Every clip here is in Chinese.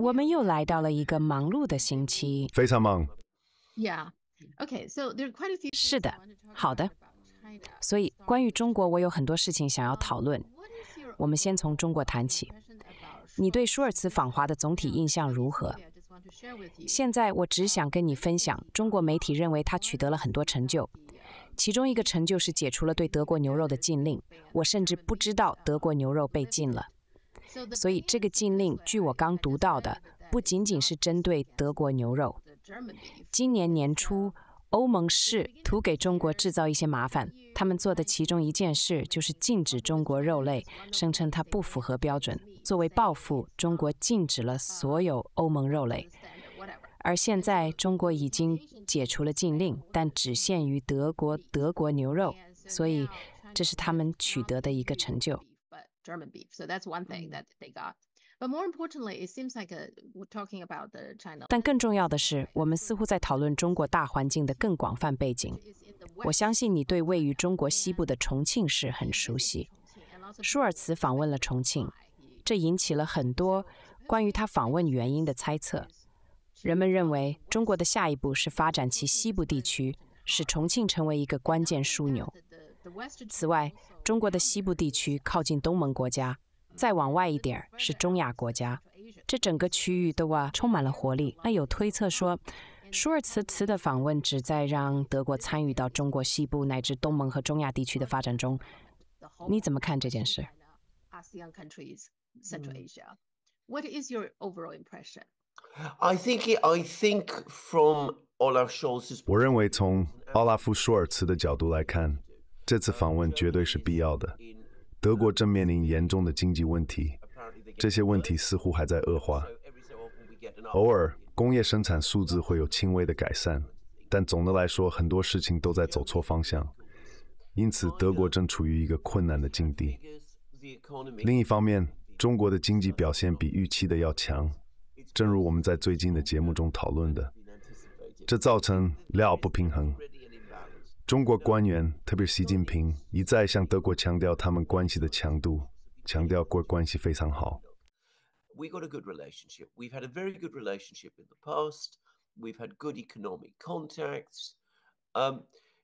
我们又来到了一个忙碌的星期。非常忙。Yeah. Okay. So there are quite a few. 是的，好的。所以关于中国，我有很多事情想要讨论。我们先从中国谈起。你对舒尔茨访华的总体印象如何？现在我只想跟你分享，中国媒体认为他取得了很多成就。其中一个成就是解除了对德国牛肉的禁令。我甚至不知道德国牛肉被禁了。所以这个禁令，据我刚读到的，不仅仅是针对德国牛肉。今年年初，欧盟试图给中国制造一些麻烦，他们做的其中一件事就是禁止中国肉类，声称它不符合标准。作为报复，中国禁止了所有欧盟肉类。而现在，中国已经解除了禁令，但只限于德国德国牛肉。所以，这是他们取得的一个成就。German beef，so that's one thing that they got. But more importantly, it seems like we're talking about the China. 但更重要的是，我们似乎在讨论中国大环境的更广泛背景。我相信你对位于中国西部的重庆市很熟悉。舒尔茨访问了重庆，这引起了很多关于他访问原因的猜测。人们认为中国的下一步是发展其西部地区，使重庆成为一个关键枢纽。此外，中国的西部地区靠近东盟国家，再往外一点是中亚国家，这整个区域都啊充满了活力。那有推测说，舒尔茨茨的访问旨在让德国参与到中国西部乃至东盟和中亚地区的发展中。你怎么看这件事？I think I think from Olaf s h o l s 我认为从奥拉夫舒尔茨的角度来看。这次访问绝对是必要的。德国正面临严重的经济问题，这些问题似乎还在恶化。偶尔，工业生产数字会有轻微的改善，但总的来说，很多事情都在走错方向。因此，德国正处于一个困难的境地。另一方面，中国的经济表现比预期的要强，正如我们在最近的节目中讨论的，这造成料不平衡。中国官员特别习近平一再向德国强调他们关系的强度强调过关系非常好 we got a good relationship we've had a very good relationship in the past we've had good economic contacts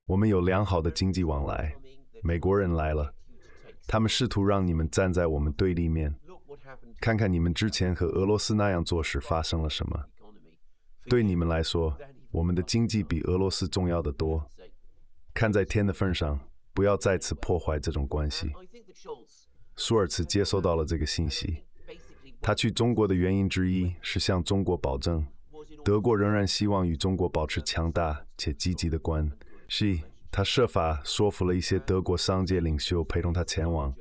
我们有良好的经济往来美国人来了他们试图让你们站在我们对立面看看你们之前和俄罗斯那样做时发生了什么对你们来说我们的经济比俄罗斯重要的多看在天的份上，不要再次破坏这种关系。舒尔茨接收到了这个信息。他去中国的原因之一是向中国保证，德国仍然希望与中国保持强大且积极的关。系。他设法说服了一些德国商界领袖陪同他前往，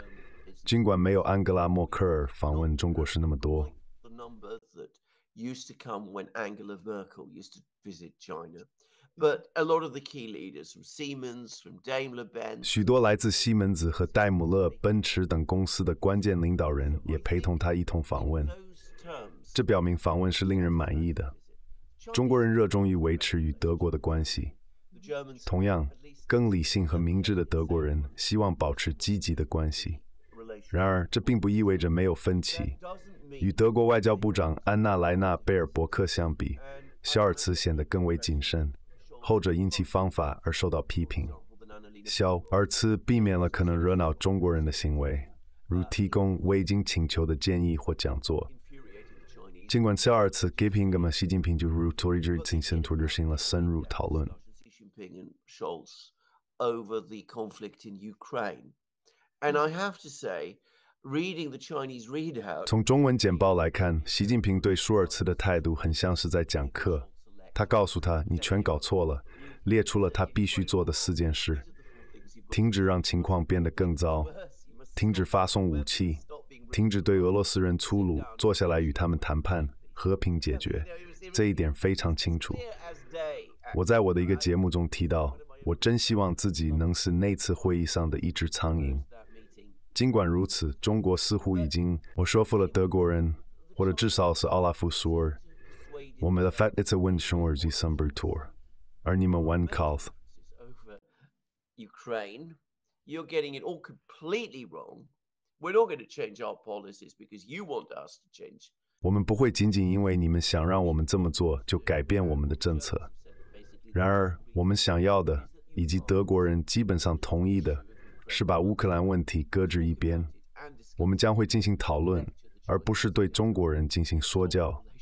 尽管没有安格拉·默克尔访问中国时那么多。But Benz，lot the a leaders Daimler of from from key Siemens, 许多来自西门子和戴姆勒、奔驰等公司的关键领导人也陪同他一同访问，这表明访问是令人满意的。中国人热衷于维持与德国的关系，同样，更理性和明智的德国人希望保持积极的关系。然而，这并不意味着没有分歧。与德国外交部长安娜莱纳贝尔伯克相比，肖尔茨显得更为谨慎。后者因其方法而受到批评。肖而茨避免了可能惹恼中国人的行为，如提供未经请求的建议或讲座。尽管肖尔茨批评，那么习近平就与土耳其行统进行了深入讨论。从中文简报来看，习近平对舒尔茨的态度很像是在讲课。他告诉他：“你全搞错了。”列出了他必须做的四件事：停止让情况变得更糟，停止发送武器，停止对俄罗斯人粗鲁，坐下来与他们谈判，和平解决。这一点非常清楚。我在我的一个节目中提到，我真希望自己能是那次会议上的一只苍蝇。尽管如此，中国似乎已经……我说服了德国人，或者至少是奥拉夫·苏尔。我们不会仅仅因为你们想让我们这么做就改变我们的政策。然而，我们想要的以及德国人基本上同意的，是把乌克兰问题搁置一边。我们将会进行讨论，而不是对中国人进行说教。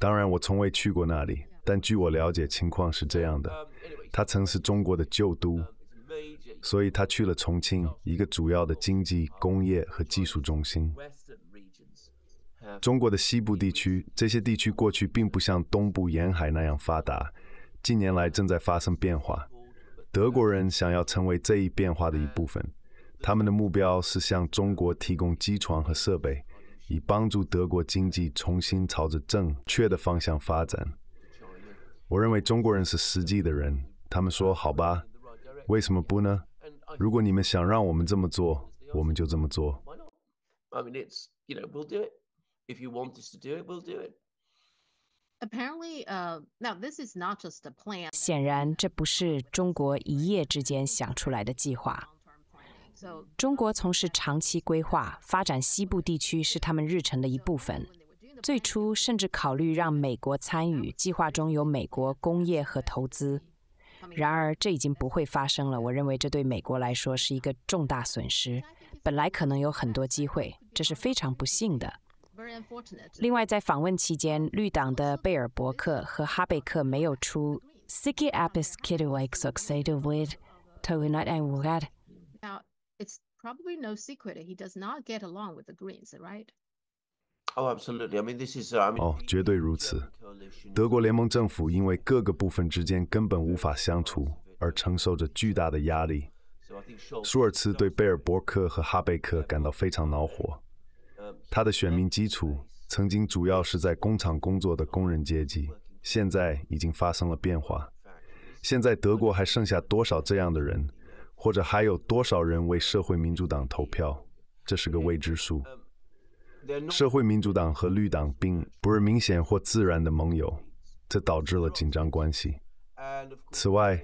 当然，我从未去过那里，但据我了解，情况是这样的：他曾是中国的旧都，所以他去了重庆，一个主要的经济、工业和技术中心。中国的西部地区，这些地区过去并不像东部沿海那样发达，近年来正在发生变化。德国人想要成为这一变化的一部分，他们的目标是向中国提供机床和设备。以帮助德国经济重新朝着正确的方向发展。我认为中国人是实际的人，他们说：“好吧，为什么不呢？如果你们想让我们这么做，我们就这么做。” mean, want Apparently, it's we'll you 显然，这不是中国一夜之间想出来的计划。中国从事长期规划，发展西部地区是他们日程的一部分。最初甚至考虑让美国参与，计划中有美国工业和投资。然而，这已经不会发生了。我认为这对美国来说是一个重大损失。本来可能有很多机会，这是非常不幸的。另外，在访问期间，绿党的贝尔伯克和哈贝克没有出 Probably no secret he does not get along with the Greens, right? Oh, absolutely. I mean, this is. 哦，绝对如此。德国联盟政府因为各个部分之间根本无法相处而承受着巨大的压力。舒尔茨对贝尔伯克和哈贝克感到非常恼火。他的选民基础曾经主要是在工厂工作的工人阶级，现在已经发生了变化。现在德国还剩下多少这样的人？或者还有多少人为社会民主党投票，这是个未知数。社会民主党和绿党并不是明显或自然的盟友，这导致了紧张关系。此外，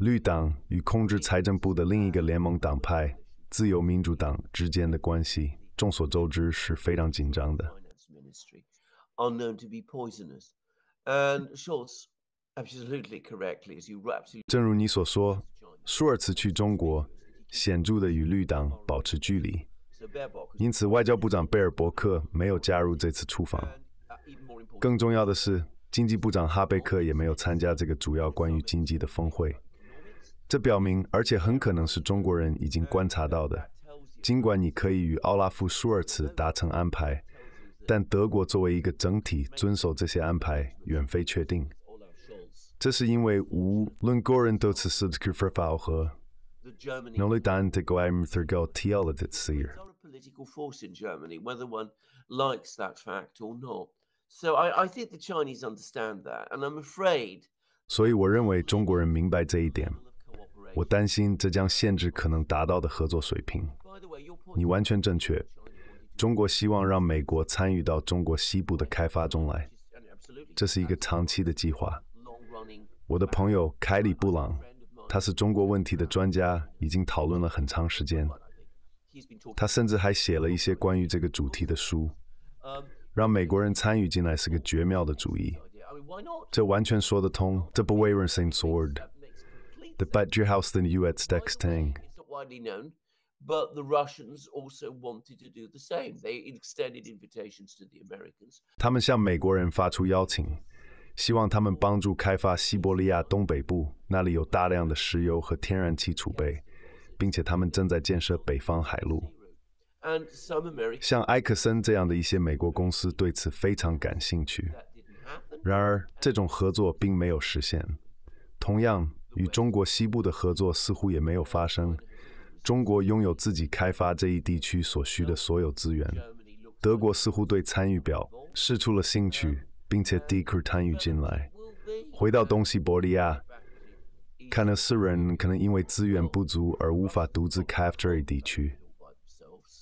绿党与控制财政部的另一个联盟党派——自由民主党之间的关系，众所周知是非常紧张的。正如你所说。舒尔茨去中国，显著的与绿党保持距离，因此外交部长贝尔伯克没有加入这次出访。更重要的是，经济部长哈贝克也没有参加这个主要关于经济的峰会。这表明，而且很可能是中国人已经观察到的，尽管你可以与奥拉夫·舒尔茨达成安排，但德国作为一个整体遵守这些安排，远非确定。这是因为，无论个人都是试图分发和 that and i'm afraid 所以，我认为中国人明白这一点。我担心这将限制可能达到的合作水平。你完全正确。中国希望让美国参与到中国西部的开发中来，这是一个长期的计划。我的朋友凯里·布朗，他是中国问题的专家，已经讨论了很长时间。他甚至还写了一些关于这个主题的书。让美国人参与进来是个绝妙的主意，这完全说得通。这不 Americans. 他们向美国人发出邀请。希望他们帮助开发西伯利亚东北部，那里有大量的石油和天然气储备，并且他们正在建设北方海路。像埃克森这样的一些美国公司对此非常感兴趣。然而，这种合作并没有实现。同样，与中国西部的合作似乎也没有发生。中国拥有自己开发这一地区所需的所有资源。德国似乎对参与表示出了兴趣。并且迪克参与进来，回到东西伯利亚，看到斯人可能因为资源不足而无法独自开掘这一地区。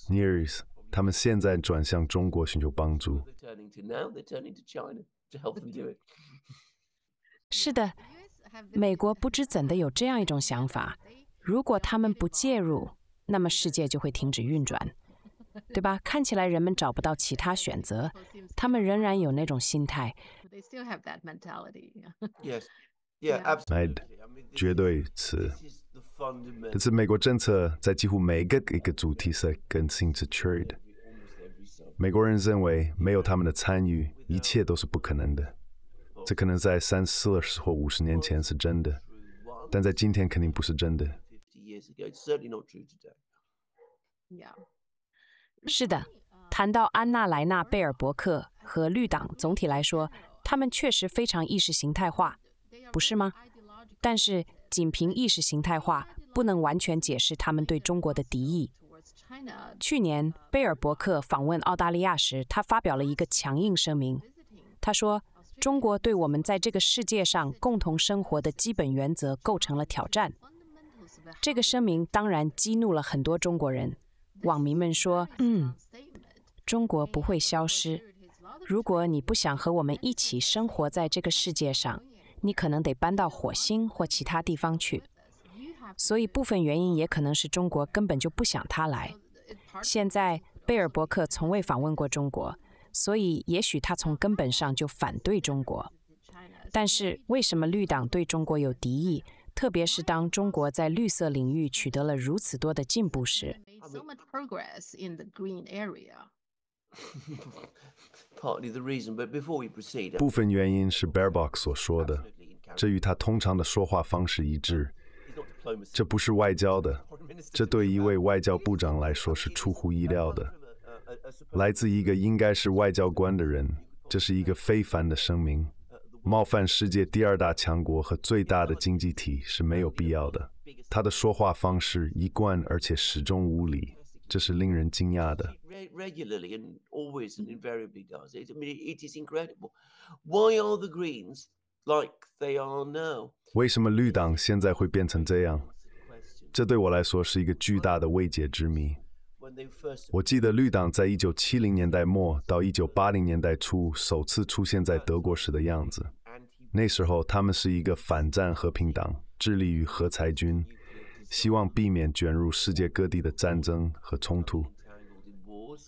尼 s 斯，他们现在转向中国寻求帮助。是的，美国不知怎的有这样一种想法：如果他们不介入，那么世界就会停止运转。对吧？看起来人们找不到其他选择，他们仍然有那种心态。t h e Yes, still h a v that mentality. e y yeah, absolutely. 绝对是。这是美国政策在几乎每个一个主题上 trade。美国人认为没有他们的参与，一切都是不可能的。这可能在三四十或五十年前是真的，但在今天肯定不是真的。Yeah. 是的，谈到安娜莱纳·贝尔伯克和绿党，总体来说，他们确实非常意识形态化，不是吗？但是，仅凭意识形态化不能完全解释他们对中国的敌意。去年，贝尔伯克访问澳大利亚时，他发表了一个强硬声明，他说：“中国对我们在这个世界上共同生活的基本原则构成了挑战。”这个声明当然激怒了很多中国人。网民们说：“嗯，中国不会消失。如果你不想和我们一起生活在这个世界上，你可能得搬到火星或其他地方去。所以，部分原因也可能是中国根本就不想他来。现在，贝尔伯克从未访问过中国，所以也许他从根本上就反对中国。但是，为什么绿党对中国有敌意？”特别是当中国在绿色领域取得了如此多的进步时，部分原因是 Bearbox 所说的，这与他通常的说话方式一致。这不是外交的，这对一位外交部长来说是出乎意料的。来自一个应该是外交官的人，这是一个非凡的声明。冒犯世界第二大强国和最大的经济体是没有必要的。他的说话方式一贯，而且始终无理，这是令人惊讶的。为什么绿党现在会变成这样？这对我来说是一个巨大的未解之谜。我记得绿党在一九七零年代末到一九八零年代初首次出现在德国时的样子。那时候，他们是一个反战和平党，致力于和裁军，希望避免卷入世界各地的战争和冲突。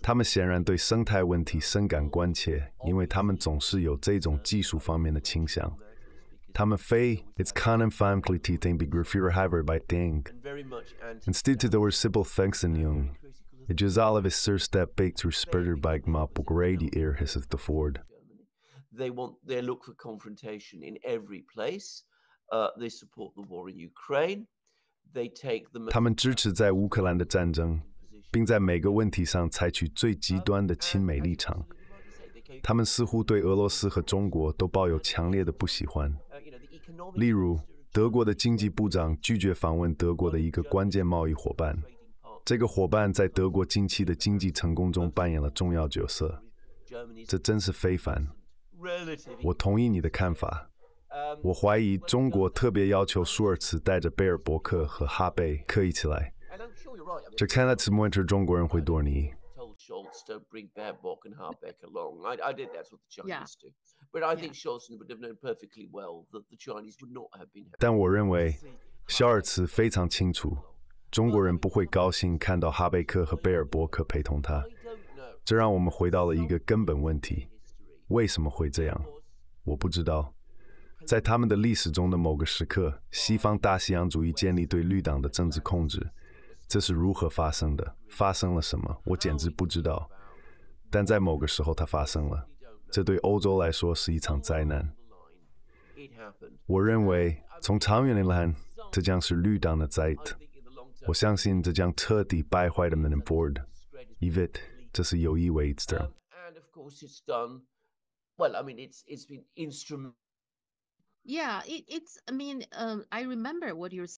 他们显然对生态问题深感关切，因为他们总是有这种技术方面的倾向。他们非 its kanenfeindliche den Begriff ihrer Heimat bei Ding. Instead, there were simple Fengsenion, just first step bait through the they want they confrontation they support the they take the his his uh spurred ear every place ukraine grady I in in all map war look of of ford for by 他们支持在乌克兰的战争，并在每个问题上采取最极端的亲美立场。他们似乎对俄罗斯和中国都抱有强烈的不喜欢。例如，德国的经济部长拒绝访问德国的一个关键贸易伙伴。这个伙伴在德国近期的经济成功中扮演了重要角色，这真是非凡。我同意你的看法。我怀疑中国特别要求舒尔茨带着贝尔伯克和哈贝刻意来。这看来 t 默 r 中国人会多你。但我认为，肖尔茨非常清楚。中国人不会高兴看到哈贝克和贝尔伯克陪同他，这让我们回到了一个根本问题：为什么会这样？我不知道，在他们的历史中的某个时刻，西方大西洋主义建立对绿党的政治控制，这是如何发生的？发生了什么？我简直不知道。但在某个时候，它发生了，这对欧洲来说是一场灾难。我认为，从长远来看，这将是绿党的灾祸。我相信这将彻底败坏的 Manford，因为这是有意为之的。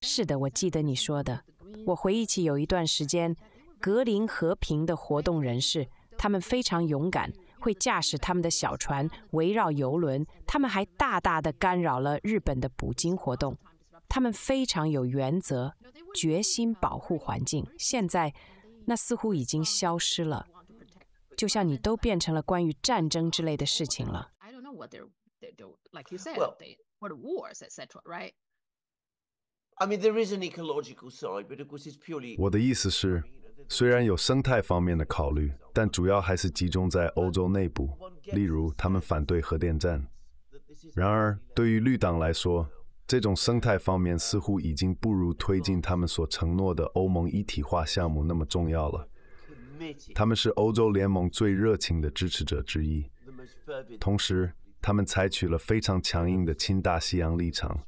是的，我记得你说的。我回忆起有一段时间，格林和平的活动人士，他们非常勇敢，会驾驶他们的小船围绕游轮，他们还大大的干扰了日本的捕鲸活动。他们非常有原则，决心保护环境。现在，那似乎已经消失了，就像你都变成了关于战争之类的事情了。我的意思是，虽然有生态方面的考虑，但主要还是集中在欧洲内部，例如他们反对核电站。然而，对于绿党来说，这种生态方面似乎已经不如推进他们所承诺的欧盟一体化项目那么重要了。他们是欧洲联盟最热情的支持者之一，同时他们采取了非常强硬的亲大西洋立场，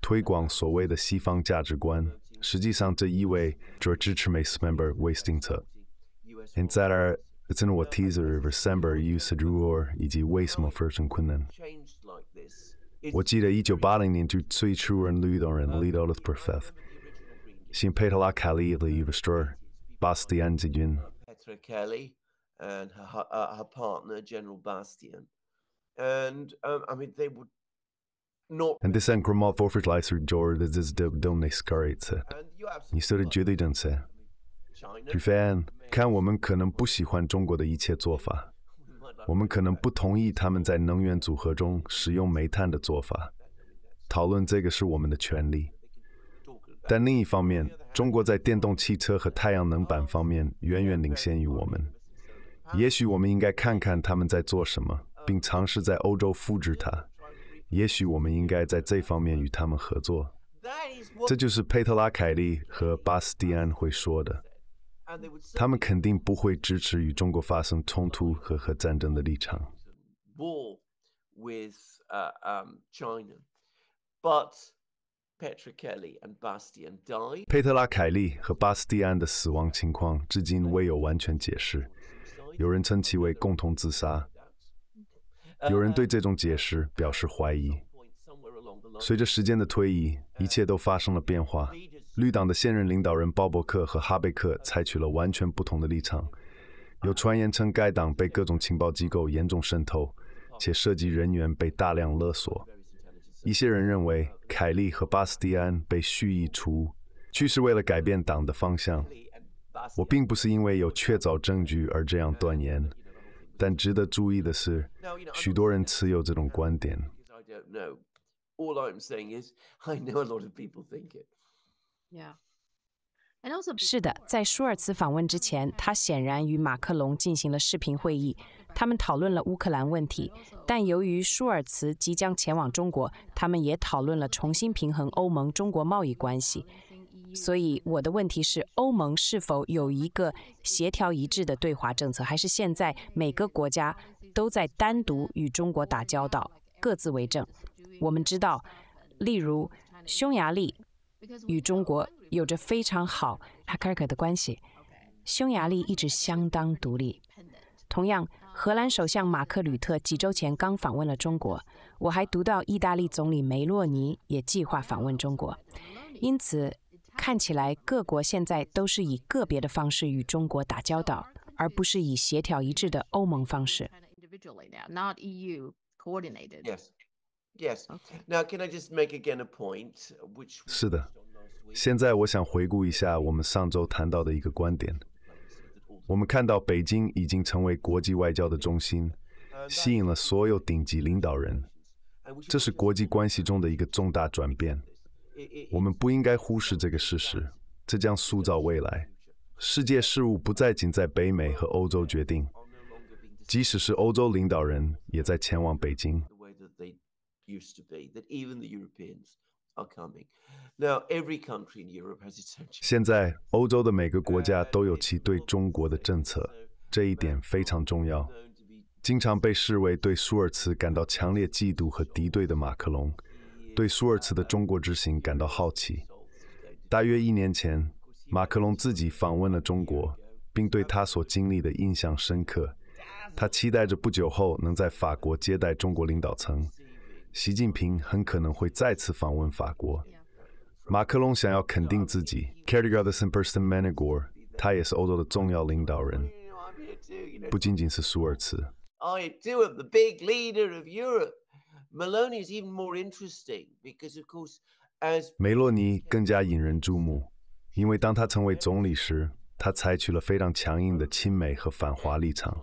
推广所谓的西方价值观。实际上，这意味着支持 MES member Wasting e i n 者。a r 呢？It's in what teaser d e s e m b e r use a drawer, e.g. waste more first and q i k e r 我记得一九八零年就最初人绿党人离到了 Perth，先佩特拉凯利的一个 store，巴斯蒂安之军。Petra Kelly and her, uh, her partner General Bastian, and um, I mean they would not. And this and Gromov Vorfriedleiser George this is the Domne Scaritza. You sort of Judy didn't say. 举凡看我们可能不喜欢中国的一切做法。我们可能不同意他们在能源组合中使用煤炭的做法，讨论这个是我们的权利。但另一方面，中国在电动汽车和太阳能板方面远远领先于我们。也许我们应该看看他们在做什么，并尝试在欧洲复制它。也许我们应该在这方面与他们合作。这就是佩特拉·凯利和巴斯蒂安会说的。他们肯定不会支持与中国发生冲突和核战争的立场。佩特拉·凯利和巴斯蒂安的死亡情况至今未有完全解释，有人称其为共同自杀，有人对这种解释表示怀疑。随着时间的推移，一切都发生了变化。绿党的现任领导人鲍伯克和哈贝克采取了完全不同的立场。有传言称，该党被各种情报机构严重渗透，且涉及人员被大量勒索。一些人认为，凯利和巴斯蒂安被蓄意除，去是为了改变党的方向。我并不是因为有确凿证据而这样断言，但值得注意的是，许多人持有这种观点。是的，在舒尔茨访问之前，他显然与马克龙进行了视频会议，他们讨论了乌克兰问题。但由于舒尔茨即将前往中国，他们也讨论了重新平衡欧盟中国贸易关系。所以，我的问题是：欧盟是否有一个协调一致的对华政策，还是现在每个国家都在单独与中国打交道，各自为政？我们知道，例如匈牙利。与中国有着非常好拉卡克的关系，匈牙利一直相当独立。同样，荷兰首相马克吕特几周前刚访问了中国，我还读到意大利总理梅洛尼也计划访问中国。因此，看起来各国现在都是以个别的方式与中国打交道，而不是以协调一致的欧盟方式。Yes. make just Now, can again point? Which a I 是的，现在我想回顾一下我们上周谈到的一个观点。我们看到北京已经成为国际外交的中心，吸引了所有顶级领导人。这是国际关系中的一个重大转变。我们不应该忽视这个事实。这将塑造未来。世界事务不再仅在北美和欧洲决定。即使是欧洲领导人也在前往北京。used to be, that even the Europeans are coming. Now, every country in Europe has its own. 现在，欧洲的每个国家都有其对中国的政策，这一点非常重要。经常被视为对舒尔茨感到强烈嫉妒和敌对的马克龙，对舒尔茨的中国之行感到好奇。大约一年前，马克龙自己访问了中国，并对他所经历的印象深刻。他期待着不久后能在法国接待中国领导层。习近平很可能会再次访问法国。马克龙想要肯定自己，Carrie Gardner, person Manigoor，他也是欧洲的重要领导人，不仅仅是舒尔茨。I too am the big leader of Europe. m e l o n i Maloney is even more interesting because, of course, as 梅洛尼更加引人注目，因为当他成为总理时，他采取了非常强硬的亲美和反华立场。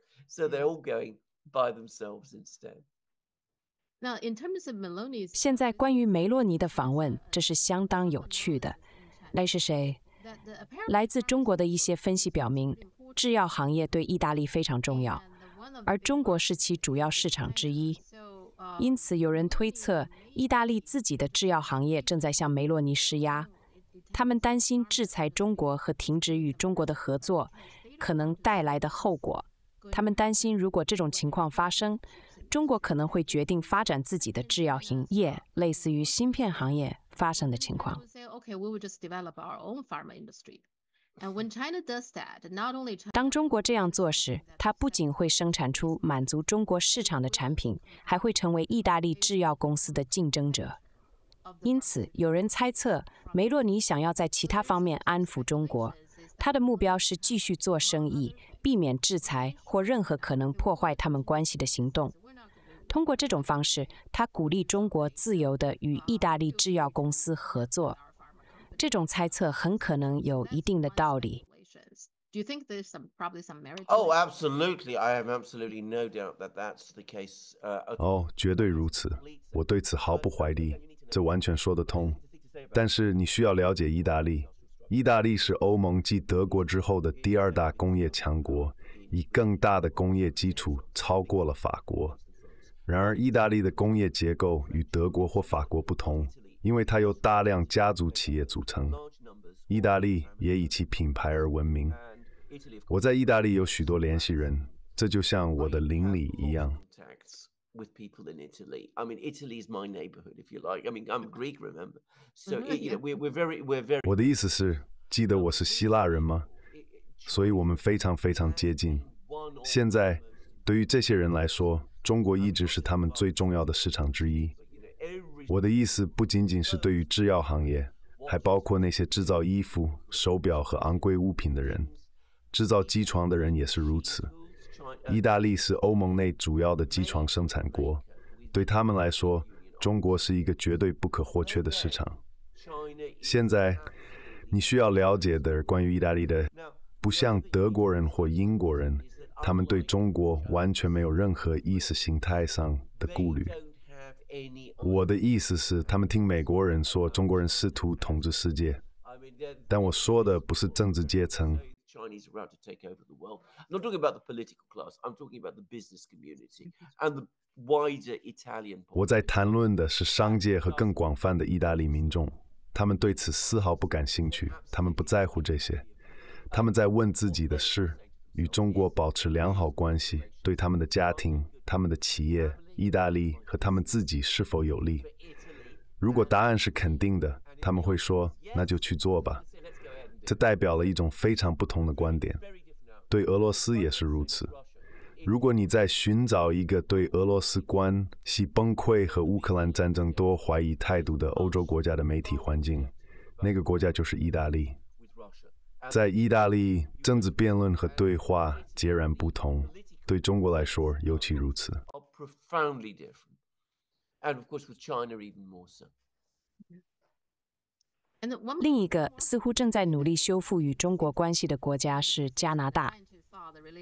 so themselves instead. going they're by all 现在关于梅洛尼的访问，这是相当有趣的。那是谁？来自中国的一些分析表明，制药行业对意大利非常重要，而中国是其主要市场之一。因此，有人推测，意大利自己的制药行业正在向梅洛尼施压。他们担心制裁中国和停止与中国的合作可能带来的后果。他们担心，如果这种情况发生，中国可能会决定发展自己的制药行业，类似于芯片行业发生的情况。当中国这样做时，它不仅会生产出满足中国市场的产品，还会成为意大利制药公司的竞争者。因此，有人猜测梅洛尼想要在其他方面安抚中国。他的目标是继续做生意，避免制裁或任何可能破坏他们关系的行动。通过这种方式，他鼓励中国自由地与意大利制药公司合作。这种猜测很可能有一定的道理。哦，绝对如此，我对此毫不怀疑，这完全说得通。但是你需要了解意大利。意大利是欧盟继德国之后的第二大工业强国，以更大的工业基础超过了法国。然而，意大利的工业结构与德国或法国不同，因为它由大量家族企业组成。意大利也以其品牌而闻名。我在意大利有许多联系人，这就像我的邻里一样。with people in Italy。I mean Italy is my neighborhood if you like，I mean I'm Greek remember。So，you know，we're we're very we're very。我的意思是，记得我是希腊人吗？所以我们非常非常接近。现在对于这些人来说，中国一直是他们最重要的市场之一。我的意思不仅仅是对于制药行业，还包括那些制造衣服、手表和昂贵物品的人，制造机床的人也是如此。意大利是欧盟内主要的机床生产国，对他们来说，中国是一个绝对不可或缺的市场。现在你需要了解的关于意大利的，不像德国人或英国人，他们对中国完全没有任何意识形态上的顾虑。我的意思是，他们听美国人说中国人试图统治世界，但我说的不是政治阶层。chinese a route to take over the world not talking about the political class i'm talking about the business community and the wider italian 我在谈论的是商界和更广泛的意大利民众他们对此丝毫不感兴趣他们不在乎这些他们在问自己的事与中国保持良好关系对他们的家庭他们的企业意大利和他们自己是否有利如果答案是肯定的他们会说那就去做吧这代表了一种非常不同的观点，对俄罗斯也是如此。如果你在寻找一个对俄罗斯关系崩溃和乌克兰战争多怀疑态度的欧洲国家的媒体环境，那个国家就是意大利。在意大利，政治辩论和对话截然不同，对中国来说尤其如此。另一个似乎正在努力修复与中国关系的国家是加拿大。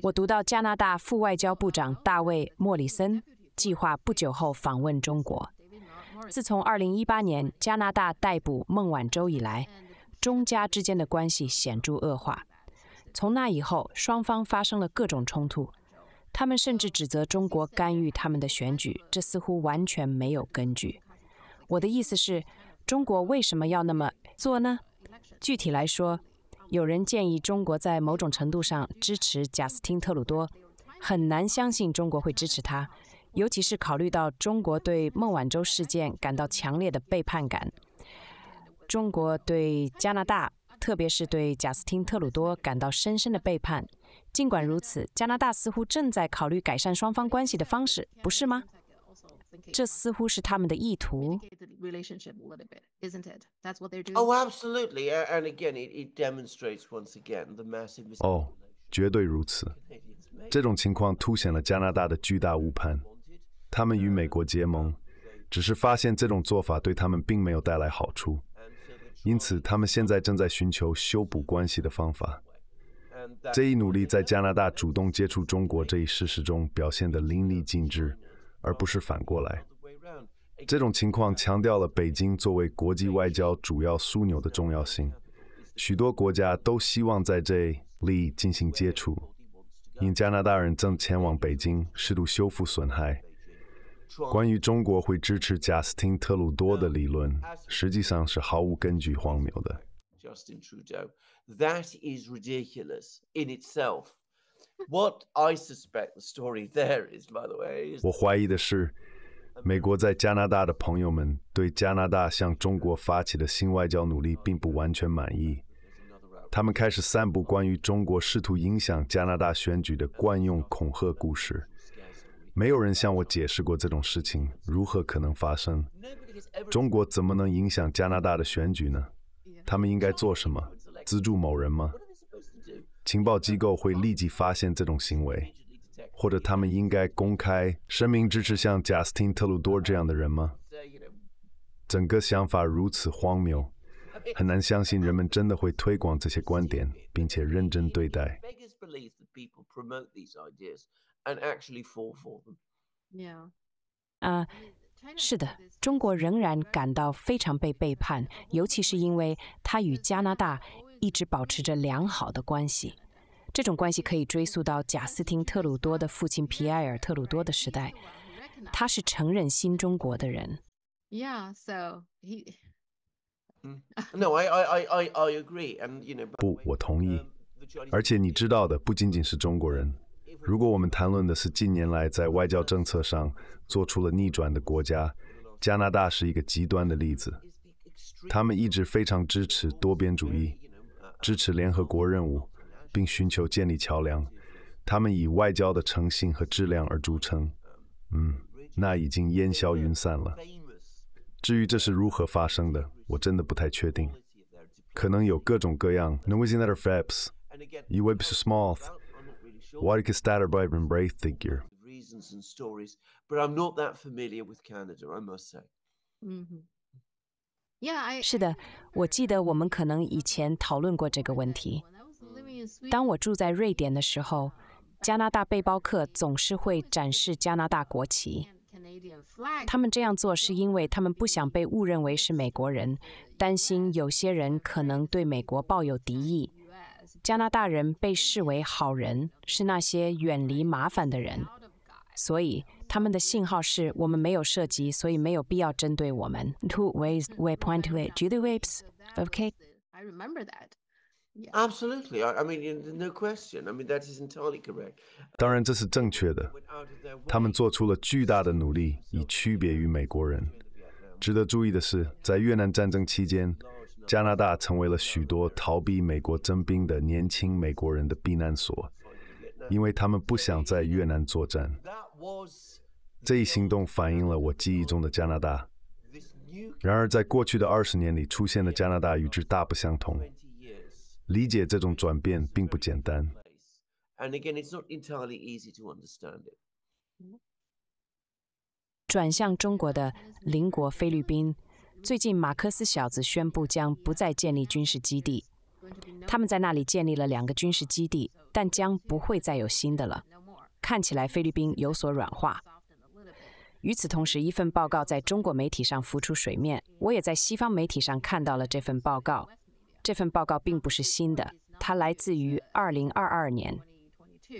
我读到加拿大副外交部长大卫·莫里森计划不久后访问中国。自从2018年加拿大逮捕孟晚舟以来，中加之间的关系显著恶化。从那以后，双方发生了各种冲突。他们甚至指责中国干预他们的选举，这似乎完全没有根据。我的意思是。中国为什么要那么做呢？具体来说，有人建议中国在某种程度上支持贾斯汀·特鲁多，很难相信中国会支持他，尤其是考虑到中国对孟晚舟事件感到强烈的背叛感。中国对加拿大，特别是对贾斯汀·特鲁多感到深深的背叛。尽管如此，加拿大似乎正在考虑改善双方关系的方式，不是吗？这似乎是他们的意图。哦，绝对如此。这种情况凸显了加拿大的巨大误判。他们与美国结盟，只是发现这种做法对他们并没有带来好处，因此他们现在正在寻求修补关系的方法。这一努力在加拿大主动接触中国这一事实中表现得淋漓尽致。而不是反过来。这种情况强调了北京作为国际外交主要枢纽的重要性。许多国家都希望在这里进行接触。因加拿大人正前往北京试图修复损害。关于中国会支持贾斯汀·特鲁多的理论，实际上是毫无根据、荒谬的。What way. the there the suspect story I is, by 我怀疑的是，美国在加拿大的朋友们对加拿大向中国发起的新外交努力并不完全满意。他们开始散布关于中国试图影响加拿大选举的惯用恐吓故事。没有人向我解释过这种事情如何可能发生。中国怎么能影响加拿大的选举呢？他们应该做什么？资助某人吗？情报机构会立即发现这种行为，或者他们应该公开声明支持像贾斯汀·特鲁多这样的人吗？整个想法如此荒谬，很难相信人们真的会推广这些观点，并且认真对待。啊，是的，中国仍然感到非常被背叛，尤其是因为他与加拿大。一直保持着良好的关系，这种关系可以追溯到贾斯汀·特鲁多的父亲皮埃尔·特鲁多的时代。他是承认新中国的人。Yeah, so he. No, I, I, I, I, agree, and you know. 不，我同意。而且你知道的不仅仅是中国人。如果我们谈论的是近年来在外交政策上做出了逆转的国家，加拿大是一个极端的例子。他们一直非常支持多边主义。支持联合国任务，并寻求建立桥梁。他们以外交的诚信和质量而著称。嗯，那已经烟消云散了。至于这是如何发生的，我真的不太确定。可能有各种各样。No, you 支持联合国任务，并寻求建立桥梁。他们以外交的诚信和质量而著称。嗯，那已经烟消云散了。至于这是如何发生的，我真的不太确定。可能有各种各样 noisy netter faps，以 webs smalt。What is that about in brave figure? Reasons and stories, but I'm not that familiar with Canada, I must say. Mm-hmm. 是的，我记得我们可能以前讨论过这个问题。当我住在瑞典的时候，加拿大背包客总是会展示加拿大国旗。他们这样做是因为他们不想被误认为是美国人，担心有些人可能对美国抱有敌意。加拿大人被视为好人，是那些远离麻烦的人，所以。他们的信号是我们没有涉及，所以没有必要针对我们。Two ways we point to it. Do 绝对 ways, okay? I remember that. Absolutely, I mean, no question. I mean, that is entirely correct. 当然这是正确的。他们做出了巨大的努力以区别于美国人。值得注意的是，在越南战争期间，加拿大成为了许多逃避美国征兵的年轻美国人的避难所，因为他们不想在越南作战。这一行动反映了我记忆中的加拿大。然而，在过去的二十年里出现的加拿大与之大不相同。理解这种转变并不简单。转向中国的邻国菲律宾，最近马克思小子宣布将不再建立军事基地。他们在那里建立了两个军事基地，但将不会再有新的了。看起来菲律宾有所软化。与此同时，一份报告在中国媒体上浮出水面。我也在西方媒体上看到了这份报告。这份报告并不是新的，它来自于2022年，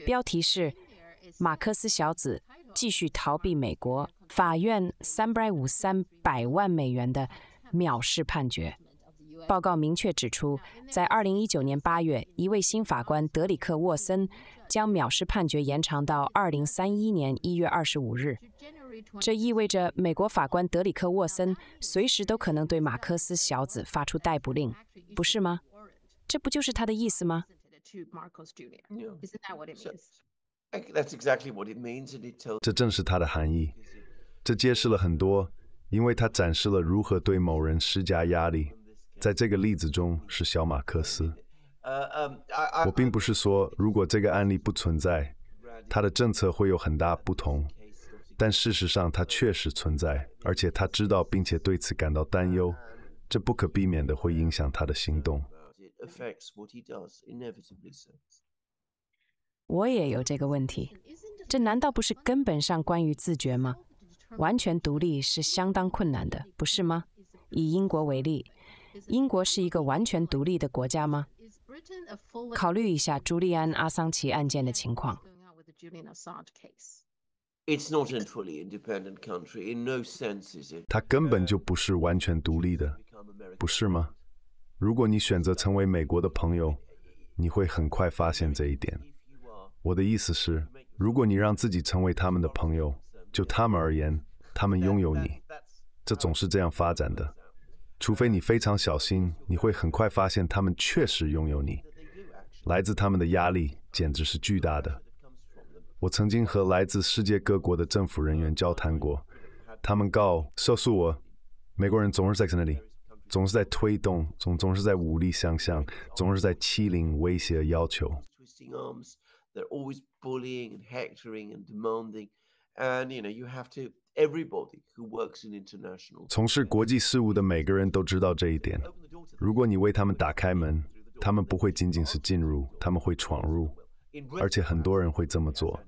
标题是《马克思小子继续逃避美国法院353百万美元的藐视判决》。报告明确指出，在2019年8月，一位新法官德里克·沃森将藐视判决延长到2031年1月25日。这意味着美国法官德里克·沃森随时都可能对马克思小子发出逮捕令，不是吗？这不就是他的意思吗？这正是他的含义。这揭示了很多，因为他展示了如何对某人施加压力。在这个例子中是小马克思。我并不是说如果这个案例不存在，他的政策会有很大不同。但事实上，他确实存在，而且他知道，并且对此感到担忧，这不可避免地会影响他的行动。我也有这个问题，这难道不是根本上关于自觉吗？完全独立是相当困难的，不是吗？以英国为例，英国是一个完全独立的国家吗？考虑一下朱利安·阿桑奇案件的情况。它根本就不是完全独立的，不是吗？如果你选择成为美国的朋友，你会很快发现这一点。我的意思是，如果你让自己成为他们的朋友，就他们而言，他们拥有你，这总是这样发展的。除非你非常小心，你会很快发现他们确实拥有你。来自他们的压力简直是巨大的。我曾经和来自世界各国的政府人员交谈过，他们告告诉我，美国人总是在那里，总是在推动，总总是在武力相向，总是在欺凌、威胁、要求。They're always bullying and hectoring and demanding, and you know you have to. Everybody who works in international 从事国际事务的每个人都知道这一点。如果你为他们打开门，他们不会仅仅是进入，他们会闯入。而且很多人会这么做。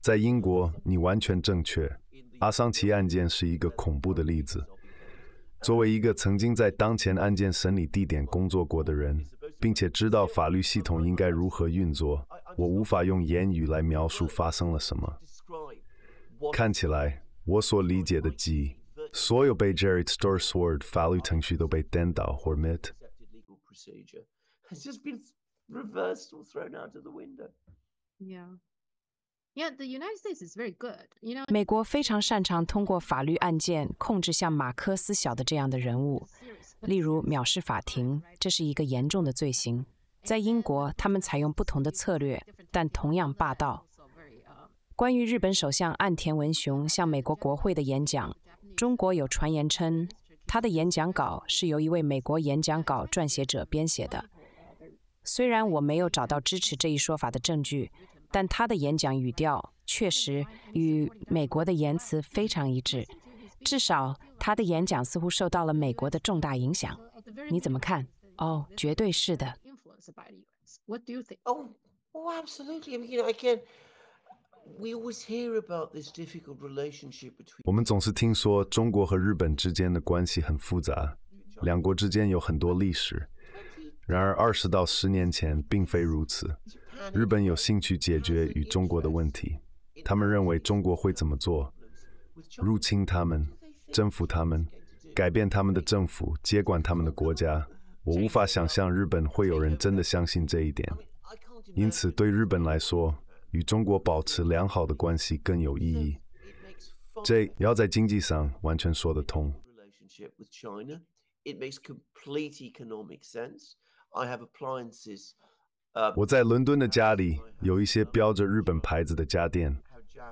在英国，你完全正确。阿桑奇案件是一个恐怖的例子。作为一个曾经在当前案件审理地点工作过的人，并且知道法律系统应该如何运作，我无法用言语来描述发生了什么。看起来，我所理解的鸡，所有被 Jared s t o r s w o r d 法律程序都被颠倒或抹。reversed or thrown out of the window. Yeah. Yeah, the United States is very good. You know, 美国非常擅长通过法律案件控制像马克思小的这样的人物，例如藐视法庭，这是一个严重的罪行。在英国，他们采用不同的策略，但同样霸道。关于日本首相岸田文雄向美国国会的演讲，中国有传言称他的演讲稿是由一位美国演讲稿撰写者编写的。虽然我没有找到支持这一说法的证据，但他的演讲语调确实与美国的言辞非常一致。至少他的演讲似乎受到了美国的重大影响。你怎么看？哦，绝对是的。我们总是听说中国和日本之间的关系很复杂，两国之间有很多历史。然而，二十到十年前并非如此。日本有兴趣解决与中国的问题。他们认为中国会怎么做：入侵他们、征服他们、改变他们的政府、接管他们的国家。我无法想象日本会有人真的相信这一点。因此，对日本来说，与中国保持良好的关系更有意义。这要在经济上完全说得通。I appliances. have 我在伦敦的家里有一些标着日本牌子的家电，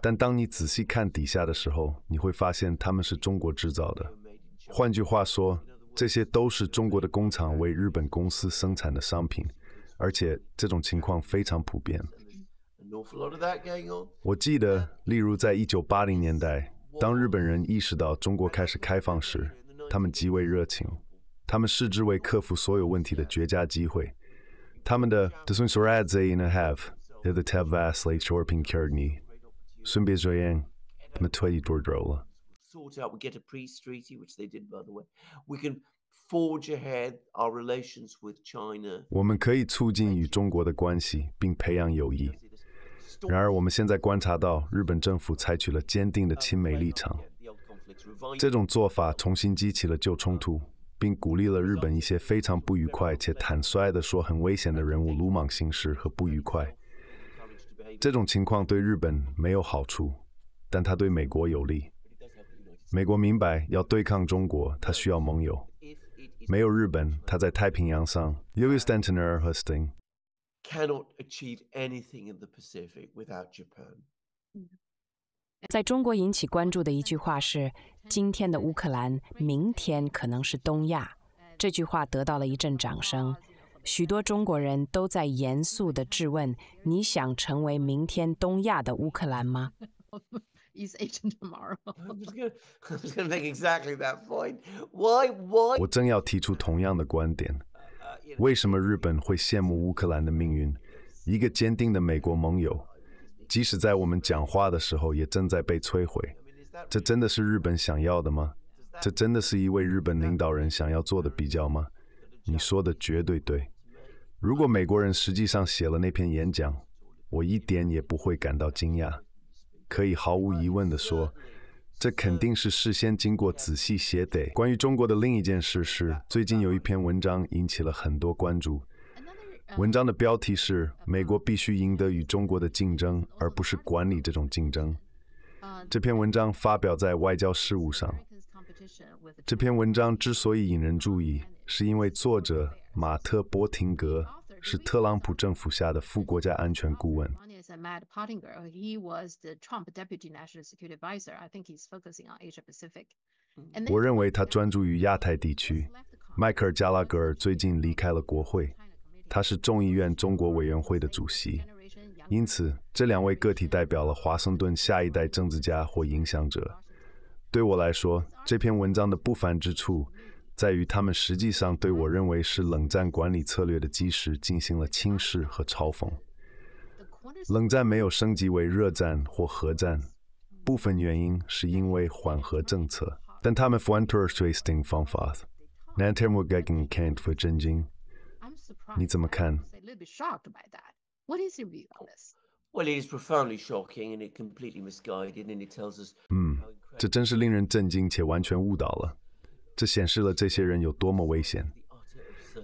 但当你仔细看底下的时候，你会发现它们是中国制造的。换句话说，这些都是中国的工厂为日本公司生产的商品，而且这种情况非常普遍。我记得，例如在1980年代，当日本人意识到中国开始开放时，他们极为热情。他们视之为克服所有问题的绝佳机会。他们的。我们可以促进与中国的关系，并培养友谊。然而，我们现在观察到日本政府采取了坚定的亲美立场，这种做法重新激起了旧冲突。并鼓励了日本一些非常不愉快且坦率地说很危险的人物鲁莽行事和不愉快。这种情况对日本没有好处，但它对美国有利。美国明白要对抗中国，它需要盟友。没有日本，它在太平洋上。在中国引起关注的一句话是：“今天的乌克兰，明天可能是东亚。”这句话得到了一阵掌声。许多中国人都在严肃的质问：“你想成为明天东亚的乌克兰吗？” Is i tomorrow? I'm make exactly that point. Why, why? 我正要提出同样的观点。为什么日本会羡慕乌克兰的命运？一个坚定的美国盟友。即使在我们讲话的时候，也正在被摧毁。这真的是日本想要的吗？这真的是一位日本领导人想要做的比较吗？你说的绝对对。如果美国人实际上写了那篇演讲，我一点也不会感到惊讶。可以毫无疑问地说，这肯定是事先经过仔细写得。关于中国的另一件事是，最近有一篇文章引起了很多关注。文章的标题是“美国必须赢得与中国的竞争，而不是管理这种竞争”。这篇文章发表在《外交事务》上。这篇文章之所以引人注意，是因为作者马特·波廷格是特朗普政府下的副国家安全顾问。我认为他专注于亚太地区。迈克尔·加拉格尔最近离开了国会。他是众议院中国委员会的主席，因此这两位个体代表了华盛顿下一代政治家或影响者。对我来说，这篇文章的不凡之处在于，他们实际上对我认为是冷战管理策略的基石进行了轻视和嘲讽。冷战没有升级为热战或核战，部分原因是因为缓和政策。但他们你怎么看？嗯，这真是令人震惊且完全误导了。这显示了这些人有多么危险。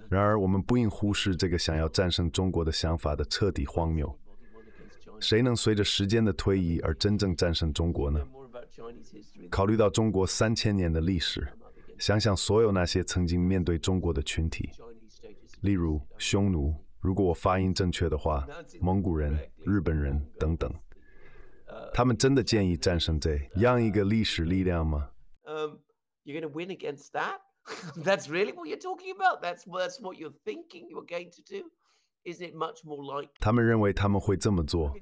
然而，我们不应忽视这个想要战胜中国的想法的彻底荒谬。谁能随着时间的推移而真正战胜中国呢？考虑到中国三千年的历史，想想所有那些曾经面对中国的群体。例如匈奴，如果我发音正确的话，蒙古人、日本人等等，他们真的建议战胜这样一个历史力量吗？他们认为他们会这么做，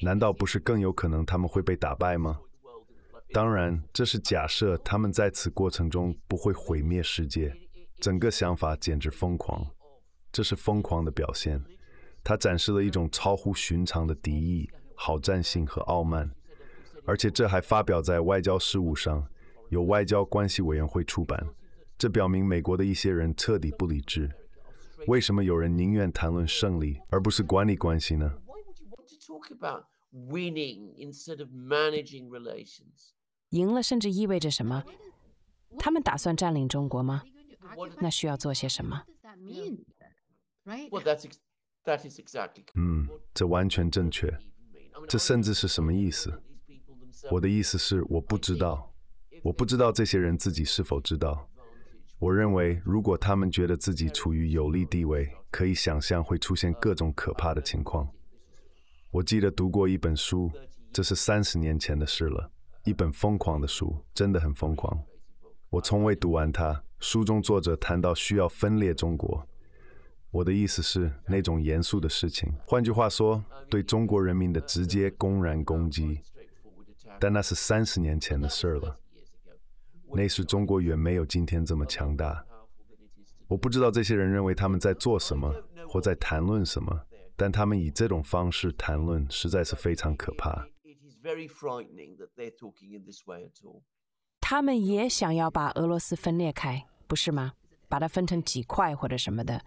难道不是更有可能他们会被打败吗？当然，这是假设他们在此过程中不会毁灭世界。整个想法简直疯狂，这是疯狂的表现。他展示了一种超乎寻常的敌意、好战性和傲慢，而且这还发表在外交事务上，由外交关系委员会出版。这表明美国的一些人彻底不理智。为什么有人宁愿谈论胜利，而不是管理关系呢？赢了甚至意味着什么？他们打算占领中国吗？那需要做些什么？嗯，这完全正确。这甚至是什么意思？我的意思是，我不知道。我不知道这些人自己是否知道。我认为，如果他们觉得自己处于有利地位，可以想象会出现各种可怕的情况。我记得读过一本书，这是三十年前的事了，一本疯狂的书，真的很疯狂。我从未读完它。书中作者谈到需要分裂中国，我的意思是那种严肃的事情，换句话说，对中国人民的直接公然攻击。但那是三十年前的事了，那时中国远没有今天这么强大。我不知道这些人认为他们在做什么，或在谈论什么，但他们以这种方式谈论，实在是非常可怕。他们也想要把俄罗斯分裂开。不是吗？把它分成几块或者什么的。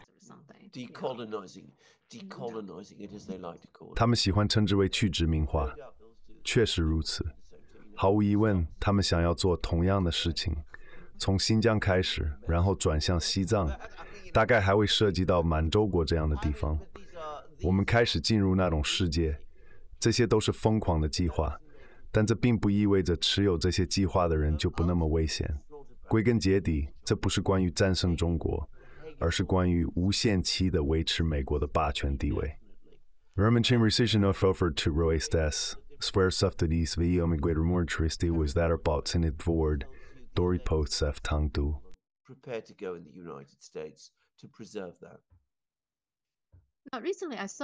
他们喜欢称之为去殖民化，确实如此。毫无疑问，他们想要做同样的事情，从新疆开始，然后转向西藏，大概还会涉及到满洲国这样的地方。我们开始进入那种世界，这些都是疯狂的计划，但这并不意味着持有这些计划的人就不那么危险。归根结底，这不是关于战胜中国，而是关于无限期地维持美国的霸权地位。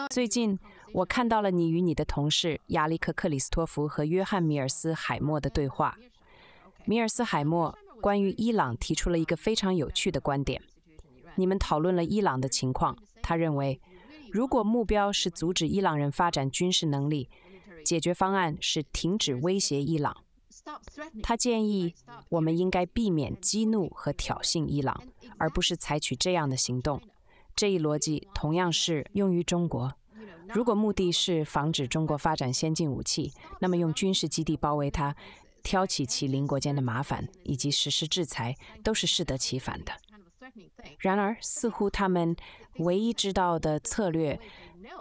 最近，我看到了你与你的同事亚历克·克里斯托弗和约翰·米尔斯海默的对话。米尔斯海默。关于伊朗提出了一个非常有趣的观点。你们讨论了伊朗的情况。他认为，如果目标是阻止伊朗人发展军事能力，解决方案是停止威胁伊朗。他建议我们应该避免激怒和挑衅伊朗，而不是采取这样的行动。这一逻辑同样是用于中国。如果目的是防止中国发展先进武器，那么用军事基地包围它。挑起其邻国间的麻烦以及实施制裁，都是适得其反的。然而，似乎他们唯一知道的策略，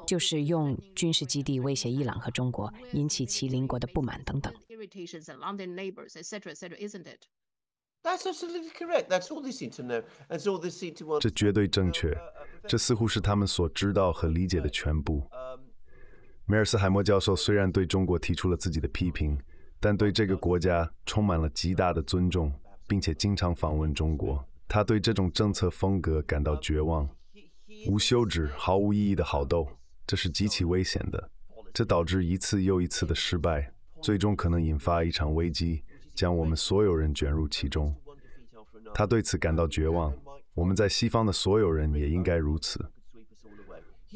就是用军事基地威胁伊朗和中国，引起其邻国的不满等等。这绝对正确，这似乎是他们所知道和理解的全部。梅尔斯海默教授虽然对中国提出了自己的批评。但对这个国家充满了极大的尊重，并且经常访问中国。他对这种政策风格感到绝望，无休止、毫无意义的好斗，这是极其危险的。这导致一次又一次的失败，最终可能引发一场危机，将我们所有人卷入其中。他对此感到绝望。我们在西方的所有人也应该如此。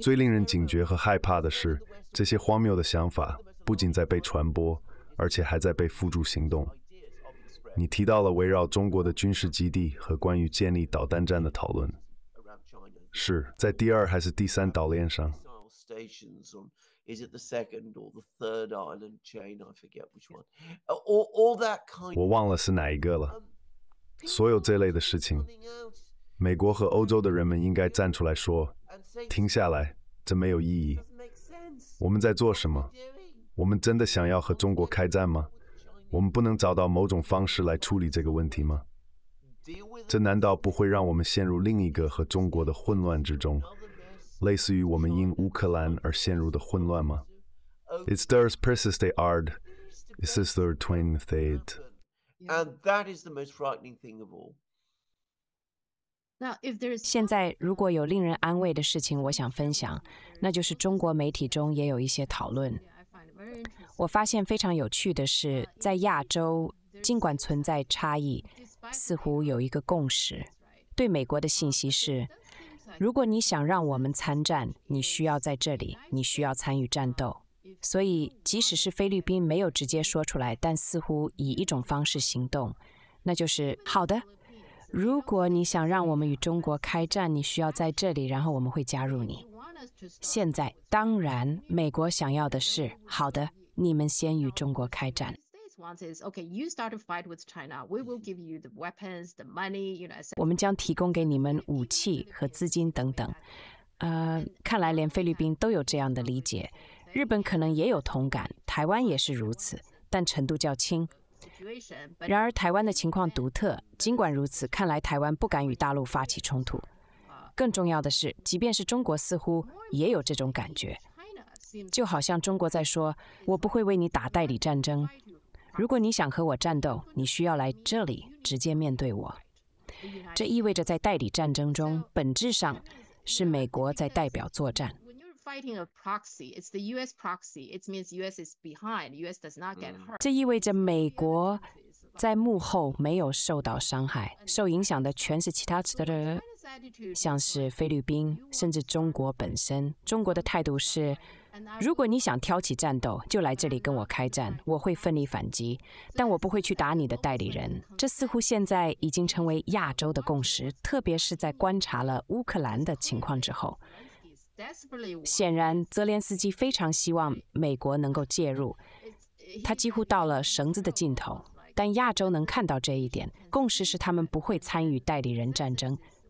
最令人警觉和害怕的是，这些荒谬的想法不仅在被传播。而且还在被付诸行动。你提到了围绕中国的军事基地和关于建立导弹站的讨论，是在第二还是第三岛链上？我忘了是哪一个了。所有这类的事情，美国和欧洲的人们应该站出来说，停下来，这没有意义。我们在做什么？我们真的想要和中国开战吗？我们不能找到某种方式来处理这个问题吗？这难道不会让我们陷入另一个和中国的混乱之中，类似于我们因乌克兰而陷入的混乱吗？It's t h e r s p e r s i s t i a r d It's there's twenty third. And that is the most frightening thing of all. Now, if there's 现在如果有令人安慰的事情，我想分享，那就是中国媒体中也有一些讨论。我发现非常有趣的是，在亚洲，尽管存在差异，似乎有一个共识。对美国的信息是：如果你想让我们参战，你需要在这里，你需要参与战斗。所以，即使是菲律宾没有直接说出来，但似乎以一种方式行动，那就是好的。如果你想让我们与中国开战，你需要在这里，然后我们会加入你。现在当然，美国想要的是好的。你们先与中国开战，我们将提供给你们武器和资金等等。呃，看来连菲律宾都有这样的理解，日本可能也有同感，台湾也是如此，但程度较轻。然而，台湾的情况独特。尽管如此，看来台湾不敢与大陆发起冲突。更重要的是，即便是中国似乎也有这种感觉，就好像中国在说：“我不会为你打代理战争，如果你想和我战斗，你需要来这里直接面对我。”这意味着在代理战争中，本质上是美国在代表作战。这意味着美国在幕后没有受到伤害，受影响的全是其他的。像是菲律宾，甚至中国本身，中国的态度是：如果你想挑起战斗，就来这里跟我开战，我会奋力反击，但我不会去打你的代理人。这似乎现在已经成为亚洲的共识，特别是在观察了乌克兰的情况之后。显然，泽连斯基非常希望美国能够介入，他几乎到了绳子的尽头。但亚洲能看到这一点，共识是他们不会参与代理人战争。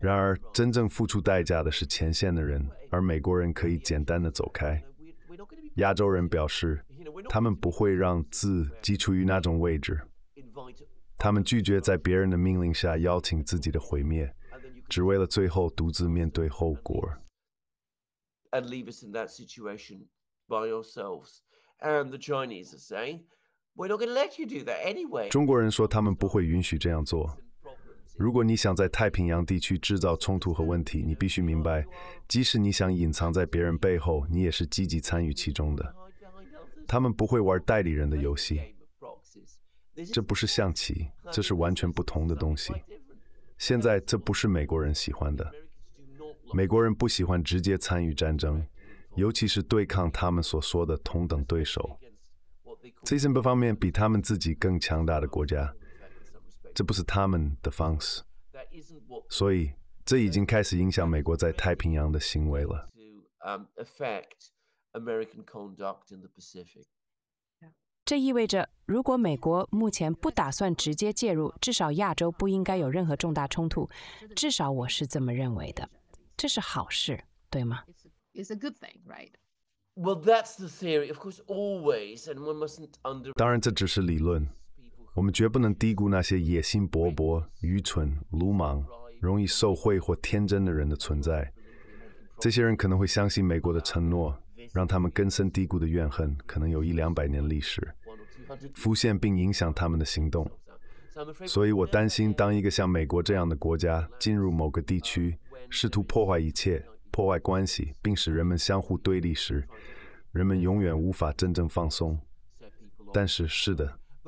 然而，真正付出代价的是前线的人，而美国人可以简单的走开。亚洲人表示，他们不会让字寄处于那种位置，他们拒绝在别人的命令下邀请自己的毁灭，只为了最后独自面对后果。中国人说，他们不会允许这样做。如果你想在太平洋地区制造冲突和问题，你必须明白，即使你想隐藏在别人背后，你也是积极参与其中的。他们不会玩代理人的游戏，这不是象棋，这是完全不同的东西。现在，这不是美国人喜欢的。美国人不喜欢直接参与战争，尤其是对抗他们所说的同等对手，这些不方面比他们自己更强大的国家。这不是他们的方式，所以这已经开始影响美国在太平洋的行为了。这意味着，如果美国目前不打算直接介入，至少亚洲不应该有任何重大冲突，至少我是这么认为的。这是好事，对吗？当然这只是理论。我们绝不能低估那些野心勃勃、愚蠢、鲁莽、容易受贿或天真的人的存在。这些人可能会相信美国的承诺，让他们根深蒂固的怨恨可能有一两百年历史，浮现并影响他们的行动。所以，我担心，当一个像美国这样的国家进入某个地区，试图破坏一切、破坏关系，并使人们相互对立时，人们永远无法真正放松。但是，是的。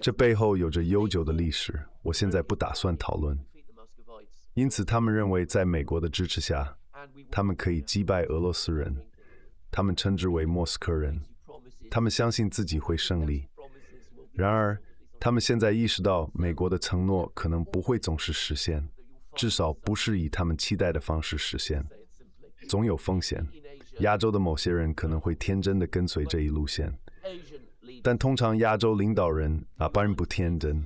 这背后有着悠久的历史，我现在不打算讨论。因此，他们认为在美国的支持下，他们可以击败俄罗斯人，他们称之为莫斯科人。他们相信自己会胜利。然而，他们现在意识到美国的承诺可能不会总是实现，至少不是以他们期待的方式实现。总有风险。亚洲的某些人可能会天真的跟随这一路线。但通常亚洲领导人阿巴人不天真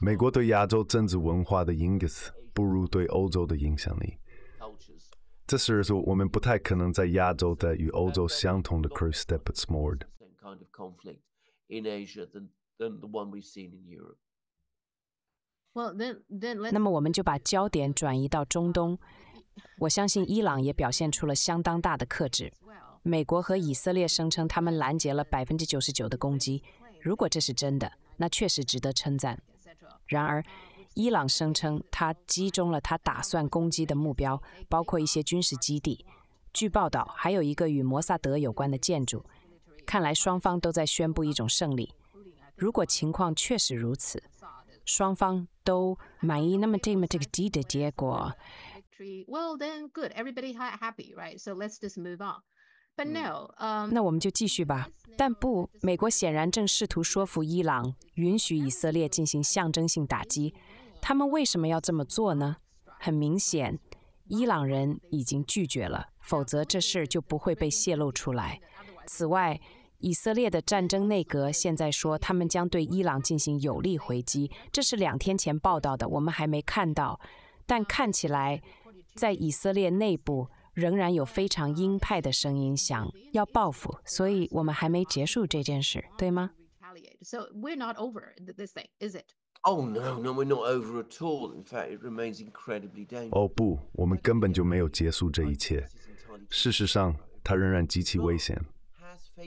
美国对亚洲政治文化的 i n g 不如对欧洲的影响力这时候我们不太可能在亚洲的与欧洲相同的 c r o s s stepsmored 那么我们就把焦点转移到中东我相信伊朗也表现出了相当大的克制美国和以色列声称他们拦截了百分之九十九的攻击。如果这是真的，那确实值得称赞。然而，伊朗声称他击中了他打算攻击的目标，包括一些军事基地。据报道，还有一个与摩萨德有关的建筑。看来双方都在宣布一种胜利。如果情况确实如此，双方都满意，那么这个使得结果。Well, then good. Everybody happy, right? So let's just move on. 那我们就继续吧。但不，美国显然正试图说服伊朗允许以色列进行象征性打击。他们为什么要这么做呢？很明显，伊朗人已经拒绝了，否则这事儿就不会被泄露出来。此外，以色列的战争内阁现在说他们将对伊朗进行有力回击，这是两天前报道的，我们还没看到。但看起来，在以色列内部。仍然有非常鹰派的声音想要报复，所以我们还没结束这件事，对吗？哦不，我们根本就没有结束这一切。事实上，它仍然极其危险。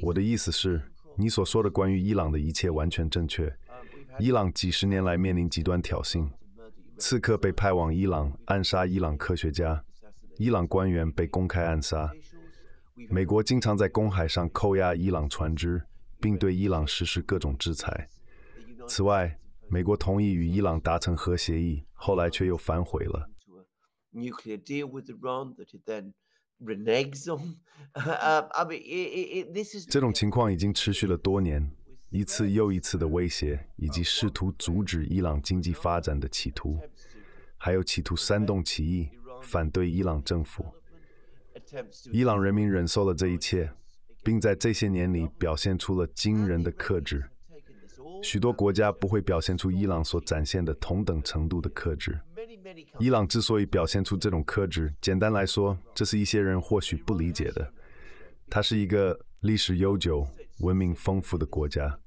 我的意思是，你所说的关于伊朗的一切完全正确。伊朗几十年来面临极端挑衅，刺客被派往伊朗暗杀伊朗科学家。伊朗官员被公开暗杀，美国经常在公海上扣押伊朗船只，并对伊朗实施各种制裁。此外，美国同意与伊朗达成核协议，后来却又反悔了。这种情况已经持续了多年，一次又一次的威胁，以及试图阻止伊朗经济发展的企图，还有企图煽动起义。反对伊朗政府，伊朗人民忍受了这一切，并在这些年里表现出了惊人的克制。许多国家不会表现出伊朗所展现的同等程度的克制。伊朗之所以表现出这种克制，简单来说，这是一些人或许不理解的。它是一个历史悠久、文明丰富的国家。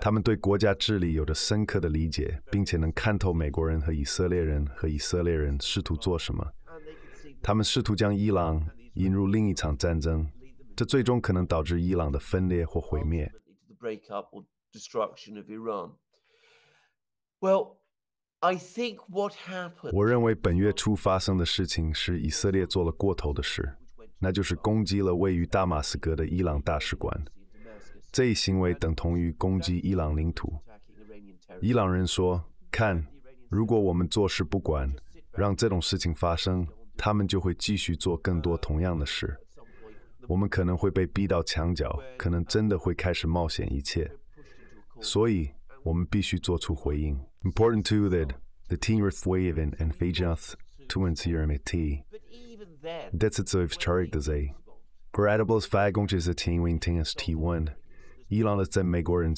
他们对国家治理有着深刻的理解，并且能看透美国人和以色列人和以色列人试图做什么。他们试图将伊朗引入另一场战争，这最终可能导致伊朗的分裂或毁灭。我认为本月初发生的事情是以色列做了过头的事，那就是攻击了位于大马士革的伊朗大使馆。这一行为等同于攻击伊朗领土。伊朗人说：“看，如果我们坐视不管，让这种事情发生，他们就会继续做更多同样的事。我们可能会被逼到墙角，可能真的会开始冒险一切。所以，我们必须做出回应。” Important to that the t e r r o r i t h wave in a f g h a n a t h t even then, that's j t s t Charlie's a y Probably the biggest thing w e r n seeing s t a i w 伊朗的在美国人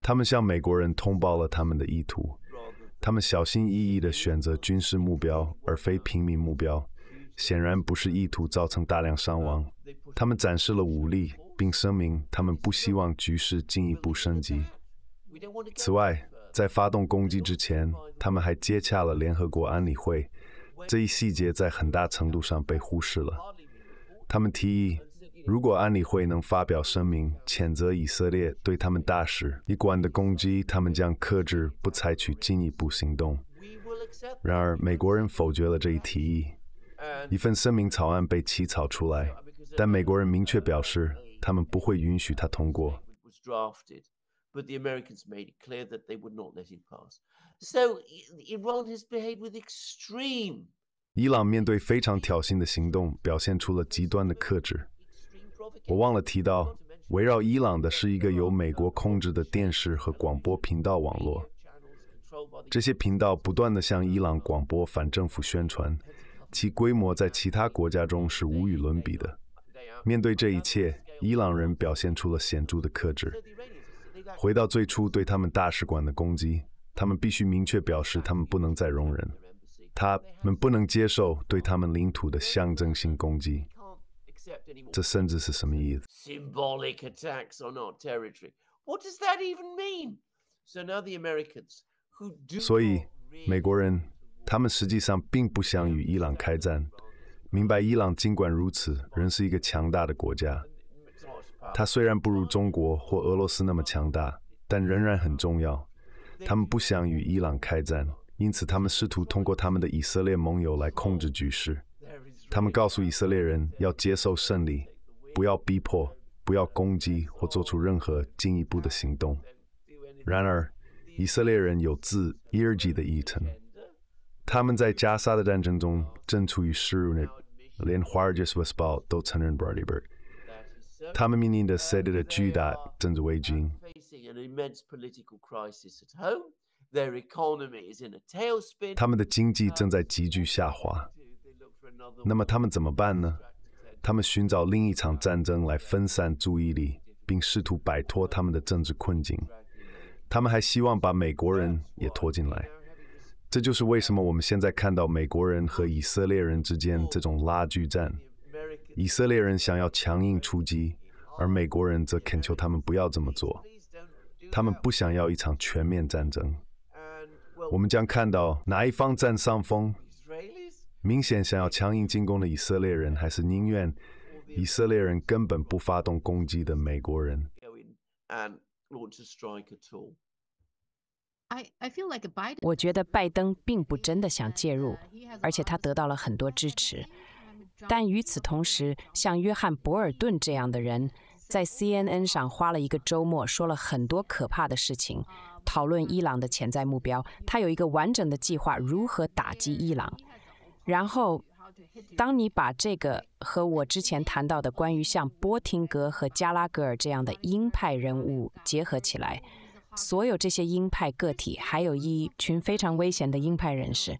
他们向美国人通报了他们的意图，他们小心翼翼地选择军事目标而非平民目标，显然不是意图造成大量伤亡。他们展示了武力，并声明他们不希望局势进一步升级。此外，在发动攻击之前，他们还接洽了联合国安理会，这一细节在很大程度上被忽视了。他们提议，如果安理会能发表声明谴责以色列对他们大使一贯的攻击，他们将克制，不采取进一步行动。然而，美国人否决了这一提议。一份声明草案被起草出来，但美国人明确表示，他们不会允许它通过。But the Americans made it clear that they would not let him pass. So Iran has behaved with extreme. 伊朗面对非常挑衅的行动表现出了极端的克制。我忘了提到，围绕伊朗的是一个由美国控制的电视和广播频道网络。这些频道不断地向伊朗广播反政府宣传，其规模在其他国家中是无与伦比的。面对这一切，伊朗人表现出了显著的克制。回到最初对他们大使馆的攻击，他们必须明确表示他们不能再容忍，他们不能接受对他们领土的象征性攻击。这甚至是什么意思？Symbolic attacks on our territory. What does that even mean? So now the Americans who do 所以美国人，他们实际上并不想与伊朗开战，明白伊朗尽管如此仍是一个强大的国家。他虽然不如中国或俄罗斯那么强大，但仍然很重要。他们不想与伊朗开战，因此他们试图通过他们的以色列盟友来控制局势。他们告诉以色列人要接受胜利，不要逼迫，不要攻击或做出任何进一步的行动。然而，以色列人有自伊尔吉的意程。他们在加沙的战争中正处于势入，那，连《华尔街时报》都承认 b b r e r 边。他们面临着塞勒的巨大政治危机。他们的经济正在急剧下滑。那么他们怎么办呢？他们寻找另一场战争来分散注意力，并试图摆脱他们的政治困境。他们还希望把美国人也拖进来。这就是为什么我们现在看到美国人和以色列人之间这种拉锯战。以色列人想要强硬出击，而美国人则恳求他们不要这么做。他们不想要一场全面战争。我们将看到哪一方占上风：明显想要强硬进攻的以色列人，还是宁愿以色列人根本不发动攻击的美国人？我觉得拜登并不真的想介入，而且他得到了很多支持。但与此同时，像约翰·博尔顿这样的人，在 CNN 上花了一个周末，说了很多可怕的事情，讨论伊朗的潜在目标。他有一个完整的计划，如何打击伊朗。然后，当你把这个和我之前谈到的关于像波廷格和加拉格尔这样的鹰派人物结合起来，所有这些鹰派个体，还有一群非常危险的鹰派人士。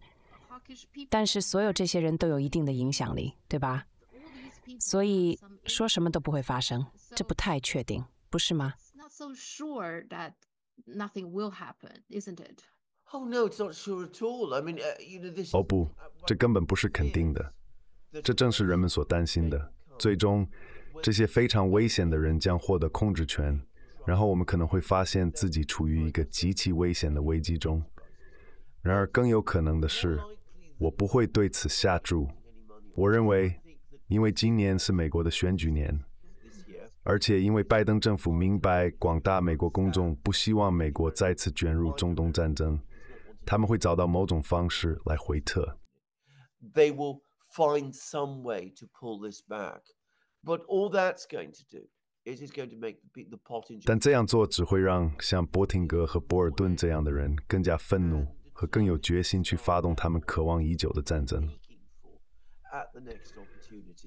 但是所有这些人都有一定的影响力，对吧？所以说什么都不会发生，这不太确定，不是吗？哦不，这根本不是肯定的，这正是人们所担心的。最终，这些非常危险的人将获得控制权，然后我们可能会发现自己处于一个极其危险的危机中。然而，更有可能的是。我不会对此下注。我认为，因为今年是美国的选举年，而且因为拜登政府明白广大美国公众不希望美国再次卷入中东战争，他们会找到某种方式来回撤。They will find some way to pull this back. But all that's going to do is is going to make the pot. 但这样做只会让像波廷格和博尔顿这样的人更加愤怒。和更有决心去发动他们渴望已久的战争。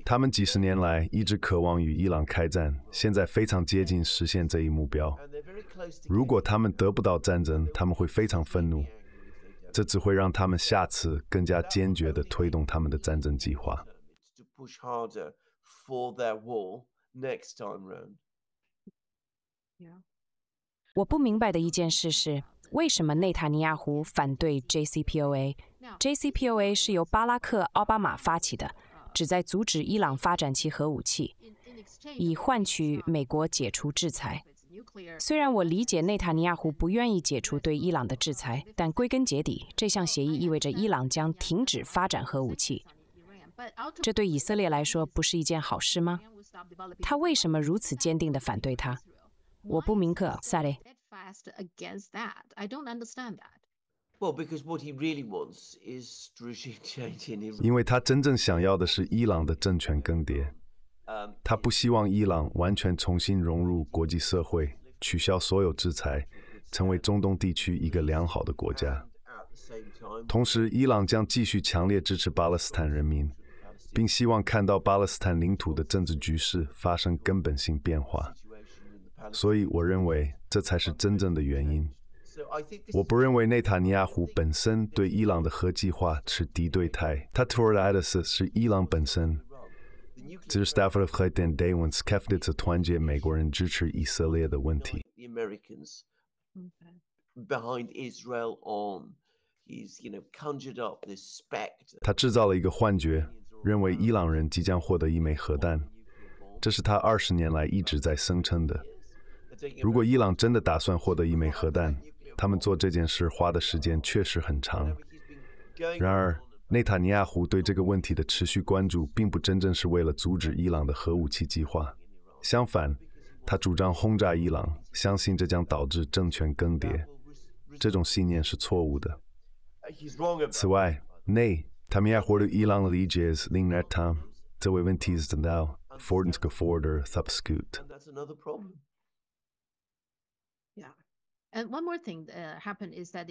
他们几十年来一直渴望与伊朗开战，现在非常接近实现这一目标。如果他们得不到战争，他们会非常愤怒，这只会让他们下次更加坚决地推动他们的战争计划。我不明白的一件事是。为什么内塔尼亚胡反对 JCPOA？JCPOA 是由巴拉克·奥巴马发起的，旨在阻止伊朗发展其核武器，以换取美国解除制裁。虽然我理解内塔尼亚胡不愿意解除对伊朗的制裁，但归根结底，这项协议意味着伊朗将停止发展核武器。这对以色列来说不是一件好事吗？他为什么如此坚定的反对他？我不明克萨雷。faster against that i don't understand that well because what he really wants is true changing e a 因为他真正想要的是伊朗的政权更迭他不希望伊朗完全重新融入国际社会取消所有制裁成为中东地区一个良好的国家同时伊朗将继续强烈支持巴勒斯坦人民并希望看到巴勒斯坦领土的政治局势发生根本性变化所以，我认为这才是真正的原因。我不认为内塔尼亚胡本身对伊朗的核计划持敌对态，他 trouble 的是是伊朗本身。这是 s t a f f o r d h e question, d a y w h e n t t keep t h t s 团结美国人支持以色列的问题。他制造了一个幻觉，认为伊朗人即将获得一枚核弹，这是他二十年来一直在声称的。如果伊朗真的打算获得一枚核弹，他们做这件事花的时间确实很长。然而，内塔尼亚胡对这个问题的持续关注，并不真正是为了阻止伊朗的核武器计划。相反，他主张轰炸伊朗，相信这将导致政权更迭。这种信念是错误的。此外，内塔尼亚胡对伊朗的理解是另一场最为问题的道，不能够否认的。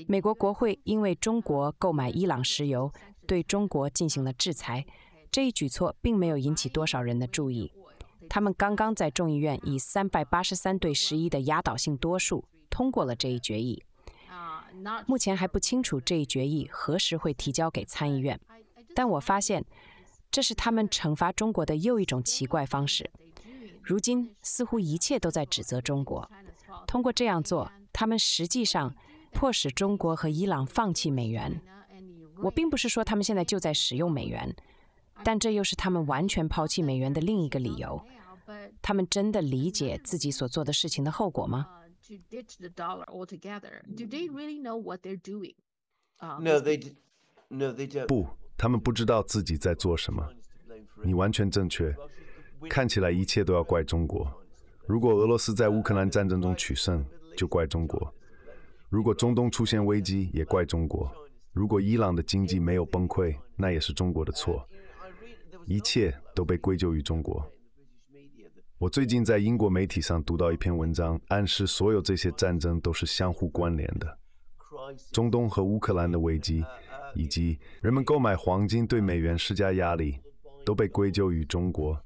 美国国会因为中国购买伊朗石油，对中国进行了制裁。这一举措并没有引起多少人的注意。他们刚刚在众议院以三百八十三对十一的压倒性多数通过了这一决议。目前还不清楚这一决议何时会提交给参议院。但我发现，这是他们惩罚中国的又一种奇怪方式。如今似乎一切都在指责中国。通过这样做，他们实际上迫使中国和伊朗放弃美元。我并不是说他们现在就在使用美元，但这又是他们完全抛弃美元的另一个理由。他们真的理解自己所做的事情的后果吗？不，他们不知道自己在做什么。你完全正确。看起来一切都要怪中国。如果俄罗斯在乌克兰战争中取胜，就怪中国；如果中东出现危机，也怪中国；如果伊朗的经济没有崩溃，那也是中国的错。一切都被归咎于中国。我最近在英国媒体上读到一篇文章，暗示所有这些战争都是相互关联的：中东和乌克兰的危机，以及人们购买黄金对美元施加压力，都被归咎于中国。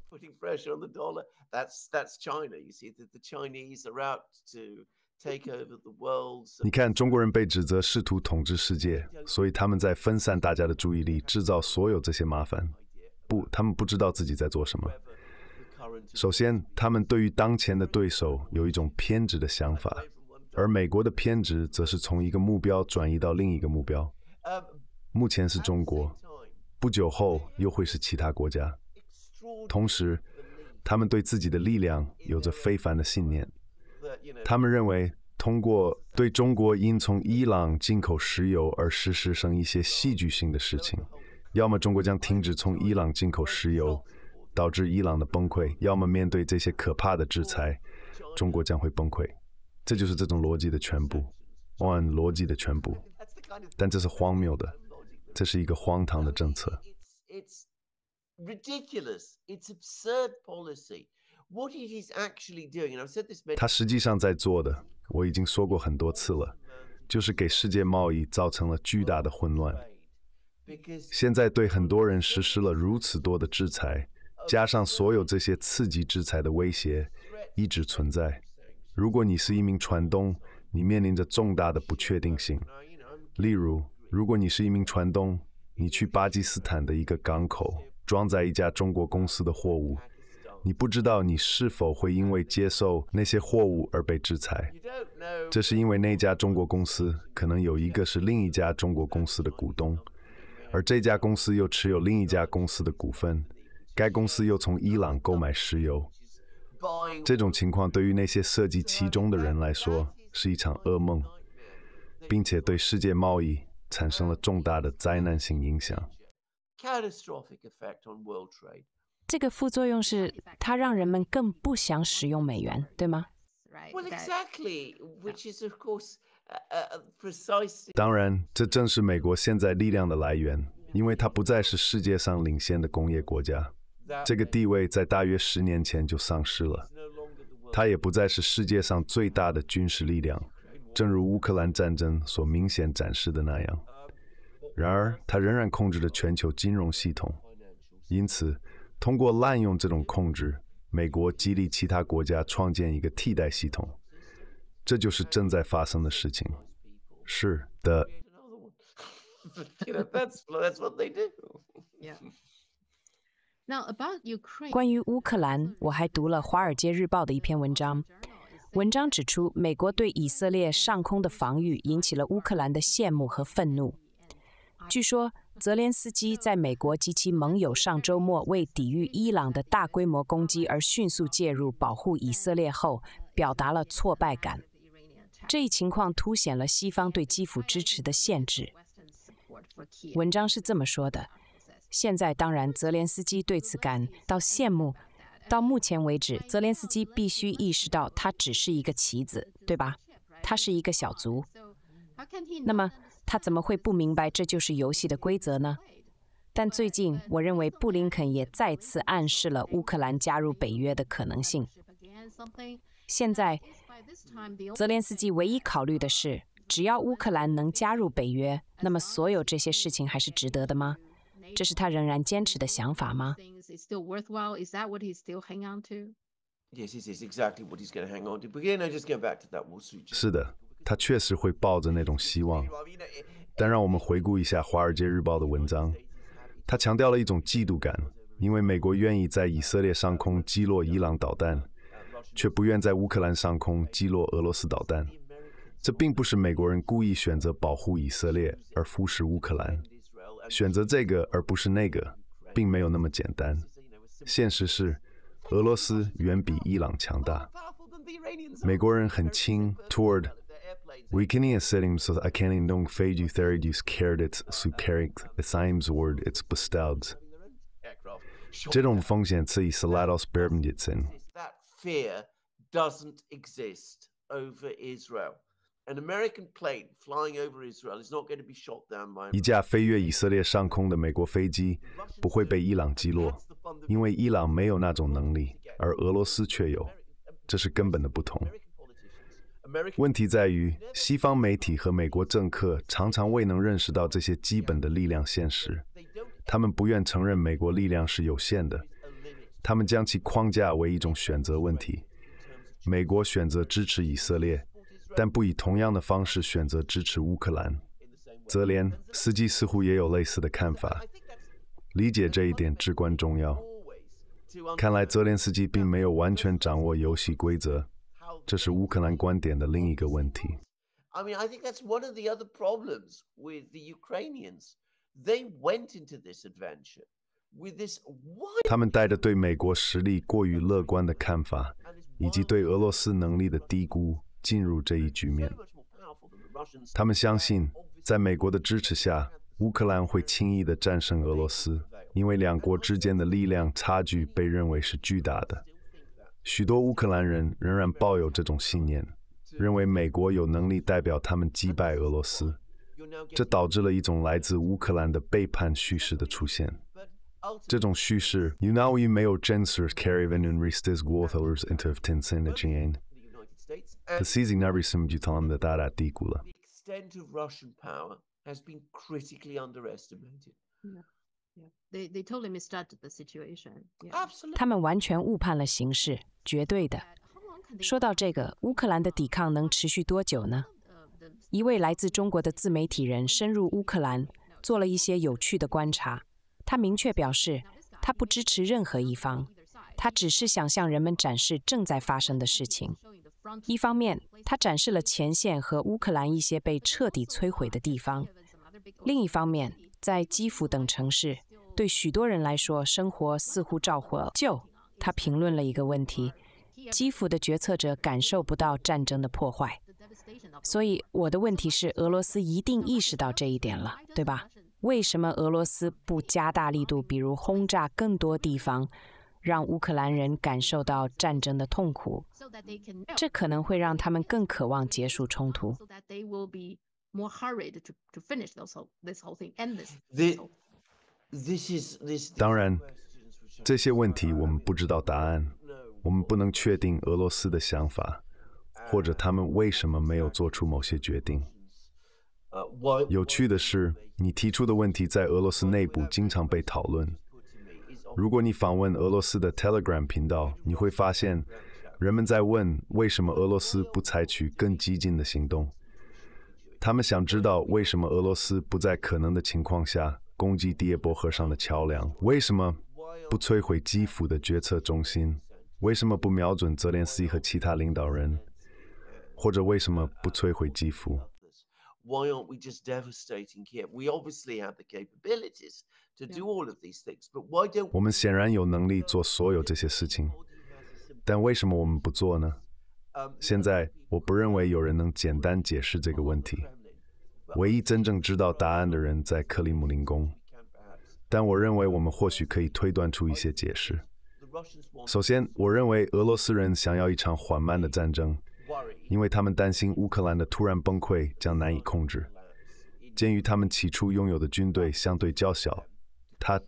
That's that's China. You see that the Chinese are out to take over the world. 你看中国人被指责试图统治世界，所以他们在分散大家的注意力，制造所有这些麻烦。不，他们不知道自己在做什么。首先，他们对于当前的对手有一种偏执的想法，而美国的偏执则是从一个目标转移到另一个目标。目前是中国，不久后又会是其他国家。同时。他们对自己的力量有着非凡的信念。他们认为，通过对中国因从伊朗进口石油而实施一些戏剧性的事情，要么中国将停止从伊朗进口石油，导致伊朗的崩溃；要么面对这些可怕的制裁，中国将会崩溃。这就是这种逻辑的全部。o n 逻辑的全部。但这是荒谬的，这是一个荒唐的政策。ridiculous. It's absurd policy. What it is actually doing, and I've said this many. 他实际上在做的我已经说过很多次了，就是给世界贸易造成了巨大的混乱。现在对很多人实施了如此多的制裁，加上所有这些刺激制裁的威胁一直存在。如果你是一名船东，你面临着重大的不确定性。例如，如果你是一名船东，你去巴基斯坦的一个港口。装载一家中国公司的货物，你不知道你是否会因为接受那些货物而被制裁。这是因为那家中国公司可能有一个是另一家中国公司的股东，而这家公司又持有另一家公司的股份，该公司又从伊朗购买石油。这种情况对于那些涉及其中的人来说是一场噩梦，并且对世界贸易产生了重大的灾难性影响。catastrophic effect on world trade. 这个副作用是它让人们更不想使用美元，对吗？Well, exactly, which is of course precisely. 当然，这正是美国现在力量的来源，因为它不再是世界上领先的工业国家，这个地位在大约十年前就丧失了。它也不再是世界上最大的军事力量，正如乌克兰战争所明显展示的那样。然而，它仍然控制着全球金融系统，因此，通过滥用这种控制，美国激励其他国家创建一个替代系统。这就是正在发生的事情。是的。关于乌克兰，我还读了《华尔街日报》的一篇文章。文章指出，美国对以色列上空的防御引起了乌克兰的羡慕和愤怒。据说泽连斯基在美国及其盟友上周末为抵御伊朗的大规模攻击而迅速介入保护以色列后，表达了挫败感。这一情况凸显了西方对基辅支持的限制。文章是这么说的：现在，当然，泽连斯基对此感到羡慕。到目前为止，泽连斯基必须意识到他只是一个棋子，对吧？他是一个小卒。那么。他怎么会不明白这就是游戏的规则呢？但最近，我认为布林肯也再次暗示了乌克兰加入北约的可能性。现在，泽连斯基唯一考虑的是，只要乌克兰能加入北约，那么所有这些事情还是值得的吗？这是他仍然坚持的想法吗？是的。他确实会抱着那种希望，但让我们回顾一下《华尔街日报》的文章。他强调了一种嫉妒感，因为美国愿意在以色列上空击落伊朗导弹，却不愿在乌克兰上空击落俄罗斯导弹。这并不是美国人故意选择保护以色列而忽视乌克兰，选择这个而不是那个，并没有那么简单。现实是，俄罗斯远比伊朗强大。美国人很轻 toward。We can't Weakening so I can kan inte fade theoridys kärdet su the same word its bestuds. Det de funktion si salados berbenditsen. That fear doesn't exist over Israel. An American plane flying over Israel is not going to be shot down by 一架飞越以色列上空的美国飞机不会被伊朗击落，因为伊朗没有那种能力，而俄罗斯却有，这是根本的不同。问题在于，西方媒体和美国政客常常未能认识到这些基本的力量现实。他们不愿承认美国力量是有限的，他们将其框架为一种选择问题：美国选择支持以色列，但不以同样的方式选择支持乌克兰。泽连斯基似乎也有类似的看法。理解这一点至关重要。看来泽连斯基并没有完全掌握游戏规则。这是乌克兰观点的另一个问题。他们带着对美国实力过于乐观的看法，以及对俄罗斯能力的低估进入这一局面。他们相信，在美国的支持下，乌克兰会轻易地战胜俄罗斯，因为两国之间的力量差距被认为是巨大的。许多乌克兰人仍然抱有这种信念，认为美国有能力代表他们击败俄罗斯，这导致了一种来自乌克兰的背叛叙事的出现。这种叙事 Junauji Mayo Jensers Caravan un Ristis Guothers into Tinsinagin. The seizing every Simjutan the Dara The extent of Russian power has been critically underestimated. Yeah. 他们完全误判了形势，绝对的。说到这个，乌克兰的抵抗能持续多久呢？一位来自中国的自媒体人深入乌克兰做了一些有趣的观察。他明确表示，他不支持任何一方，他只是想向人们展示正在发生的事情。一方面，他展示了前线和乌克兰一些被彻底摧毁的地方；另一方面，在基辅等城市，对许多人来说，生活似乎照旧。他评论了一个问题：基辅的决策者感受不到战争的破坏。所以我的问题是，俄罗斯一定意识到这一点了，对吧？为什么俄罗斯不加大力度，比如轰炸更多地方，让乌克兰人感受到战争的痛苦？这可能会让他们更渴望结束冲突。more hurried to to finish also this whole thing a n d l e s s the this is this。当然，这些问题我们不知道答案，我们不能确定俄罗斯的想法，或者他们为什么没有做出某些决定。有趣的是，你提出的问题在俄罗斯内部经常被讨论。如果你访问俄罗斯的 telegram 频道，你会发现人们在问为什么俄罗斯不采取更激进的行动。他们想知道为什么俄罗斯不在可能的情况下攻击第叶波河上的桥梁，为什么不摧毁基辅的决策中心，为什么不瞄准泽连斯基和其他领导人，或者为什么不摧毁基辅？Why aren't we just devastating Kiev? We obviously have the capabilities to do all of these things, but why don't we? 我们显然有能力做所有这些事情，但为什么我们不做呢？现在我不认为有人能简单解释这个问题。唯一真正知道答案的人在克里姆林宫，但我认为我们或许可以推断出一些解释。首先，我认为俄罗斯人想要一场缓慢的战争，因为他们担心乌克兰的突然崩溃将难以控制。鉴于他们起初拥有的军队相对较小，他们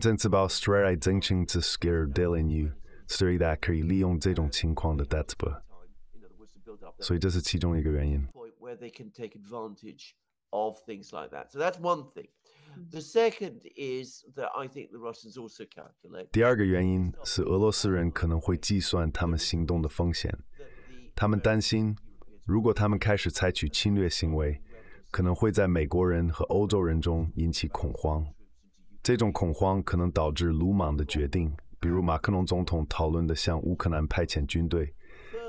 正把战略定性为 s t r a r e the h e l t out scare i f you”，所以大家可以利用这种情况的 a t s 逮捕。所以这是其中一个原因。第二个原因是俄罗斯人可能会计算他们行动的风险，他们担心，如果他们开始采取侵略行为，可能会在美国人和欧洲人中引起恐慌，这种恐慌可能导致鲁莽的决定，比如马克龙总统讨论的向乌克兰派遣军队。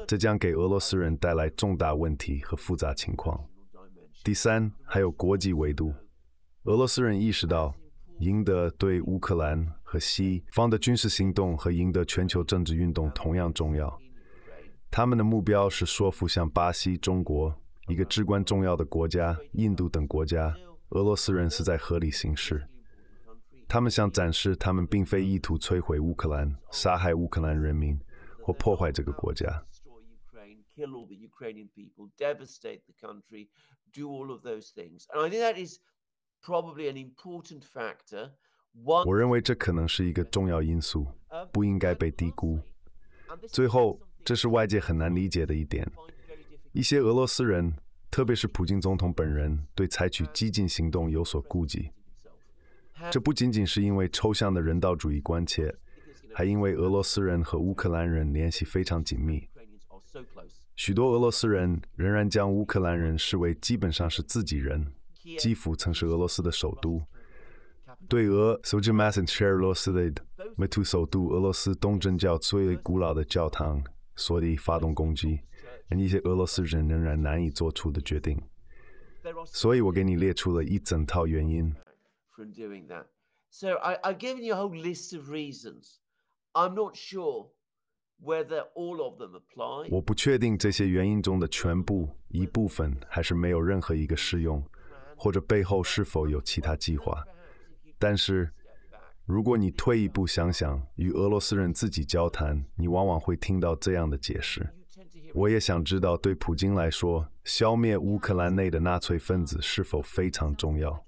这将给俄罗斯人带来重大问题和复杂情况。第三，还有国际维度。俄罗斯人意识到，赢得对乌克兰和西方的军事行动和赢得全球政治运动同样重要。他们的目标是说服像巴西、中国、一个至关重要的国家、印度等国家，俄罗斯人是在合理行事。他们想展示，他们并非意图摧毁乌克兰、杀害乌克兰人民或破坏这个国家。k i l all the Ukrainian people, devastate the country, do all of those things. And I think that is probably an important factor. 我认为这可能是一个重要因素，不应该被低估。最后，这是外界很难理解的一点：一些俄罗斯人，特别是普京总统本人，对采取激进行动有所顾忌。这不仅仅是因为抽象的人道主义关切，还因为俄罗斯人和乌克兰人联系非常紧密。许多俄罗斯人仍然将乌克兰人视为基本上是自己人。基辅曾是俄罗斯的首都，对俄甚至迈斯的美首都、俄罗斯东正教最古老的教堂所以发动攻击，一些俄罗斯人仍然难以做出的决定。所以我给你列出了一整套原因。所以，我给你列出了一整套原因。我不确定这些原因中的全部、一部分，还是没有任何一个适用，或者背后是否有其他计划。但是，如果你退一步想想，与俄罗斯人自己交谈，你往往会听到这样的解释。我也想知道，对普京来说，消灭乌克兰内的纳粹分子是否非常重要？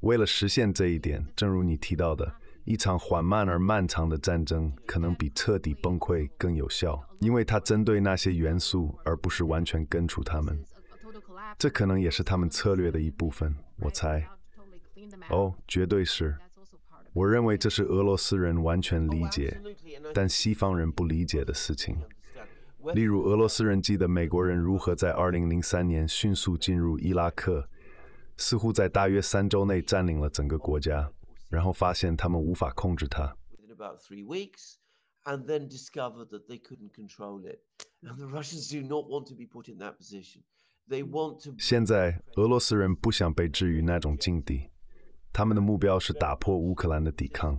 为了实现这一点，正如你提到的。一场缓慢而漫长的战争可能比彻底崩溃更有效，因为它针对那些元素，而不是完全根除它们。这可能也是他们策略的一部分。我猜。哦，绝对是。我认为这是俄罗斯人完全理解，但西方人不理解的事情。例如，俄罗斯人记得美国人如何在2003年迅速进入伊拉克，似乎在大约三周内占领了整个国家。然后发现他们无法控制它。现在俄罗斯人不想被置于那种境地，他们的目标是打破乌克兰的抵抗。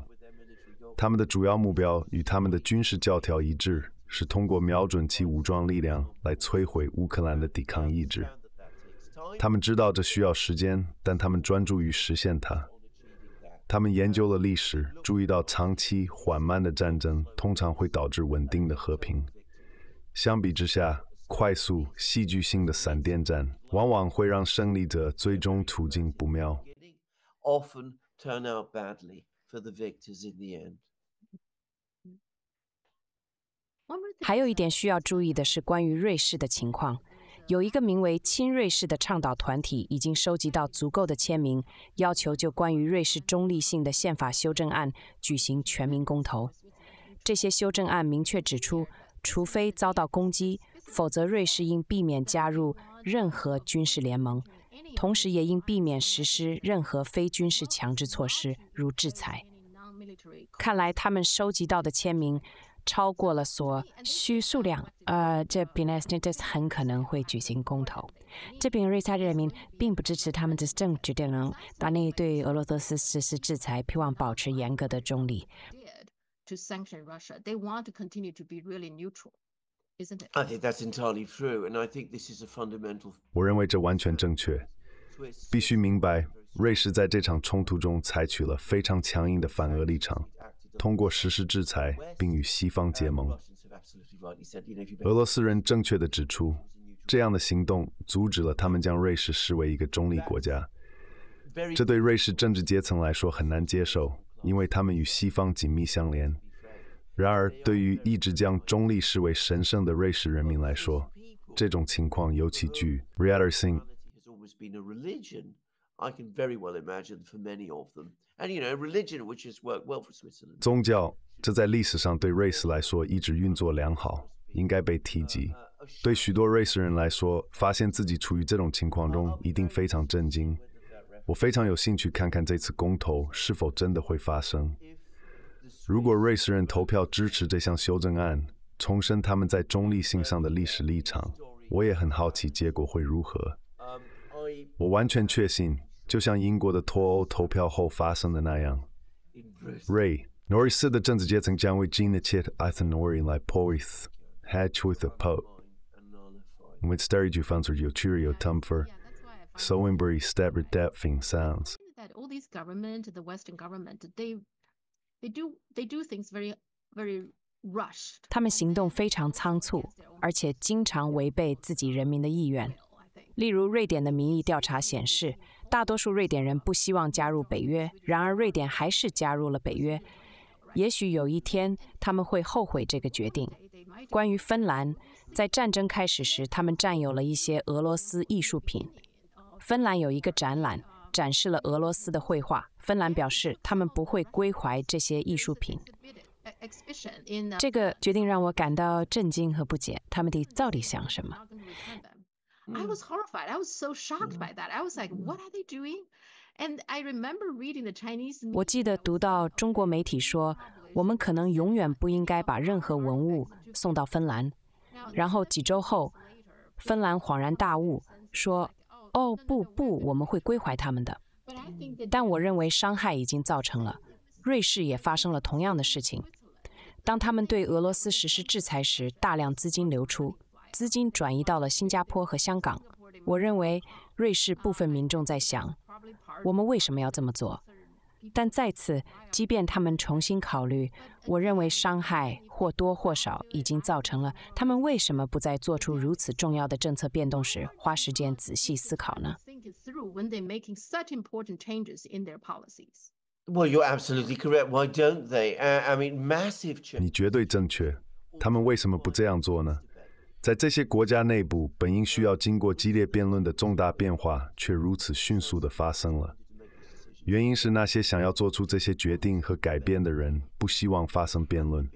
他们的主要目标与他们的军事教条一致，是通过瞄准其武装力量来摧毁乌克兰的抵抗意志。他们知道这需要时间，但他们专注于实现它。他们研究了历史，注意到长期缓慢的战争通常会导致稳定的和平。相比之下，快速戏剧性的闪电战往往会让胜利者最终处境不妙。还有一点需要注意的是关于瑞士的情况。有一个名为“亲瑞士”的倡导团体已经收集到足够的签名，要求就关于瑞士中立性的宪法修正案举行全民公投。这些修正案明确指出，除非遭到攻击，否则瑞士应避免加入任何军事联盟，同时也应避免实施任何非军事强制措施，如制裁。看来他们收集到的签名。超过了所需数量，呃，这比奈斯 t 特 s 很可能会举行公投。这边瑞士人民并不支持他们的政治领能达内对俄罗斯实施制裁，希望保持严格的中立。我认为这完全正确。必须明白，瑞士在这场冲突中采取了非常强硬的反俄立场。通过实施制裁，并与西方结盟，俄罗斯人正确的指出，这样的行动阻止了他们将瑞士视为一个中立国家。这对瑞士政治阶层来说很难接受，因为他们与西方紧密相连。然而，对于一直将中立视为神圣的瑞士人民来说，这种情况尤其具现实性。宗教，这在历史上对瑞士来说一直运作良好，应该被提及。对许多瑞士人来说，发现自己处于这种情况中一定非常震惊。我非常有兴趣看看这次公投是否真的会发生。如果瑞士人投票支持这项修正案，重申他们在中立性上的历史立场，我也很好奇结果会如何。我完全确信。就像英国的脱欧投票后发生的那样。Ray Norris 市的政治阶层将为今的切阿森诺人来 poeth hatchwith a pot，我们 stary 就放出有趣有 tumfer。Sowenberry stepper depthing sounds. That all these government, the Western government, they they do they do things very very rushed. 他们行动非常仓促，而且经常违背自己人民的意愿。例如，瑞典的民意调查显示，大多数瑞典人不希望加入北约，然而瑞典还是加入了北约。也许有一天他们会后悔这个决定。关于芬兰，在战争开始时，他们占有了一些俄罗斯艺术品。芬兰有一个展览，展示了俄罗斯的绘画。芬兰表示，他们不会归还这些艺术品。这个决定让我感到震惊和不解，他们到底想什么？I was horrified. I was so shocked by that. I was like, "What are they doing?" And I remember reading the Chinese. 我记得读到中国媒体说，我们可能永远不应该把任何文物送到芬兰。然后几周后，芬兰恍然大悟，说：“哦不不，我们会归还他们的。”但我认为伤害已经造成了。瑞士也发生了同样的事情。当他们对俄罗斯实施制裁时，大量资金流出。资金转移到了新加坡和香港。我认为瑞士部分民众在想：我们为什么要这么做？但再次，即便他们重新考虑，我认为伤害或多或少已经造成了。他们为什么不再做出如此重要的政策变动时花时间仔细思考呢？你绝对正确。他们为什么不这样做呢？在这些国家内部，本应需要经过激烈辩论的重大变化，却如此迅速地发生了。原因是那些想要做出这些决定和改变的人，不希望发生辩论。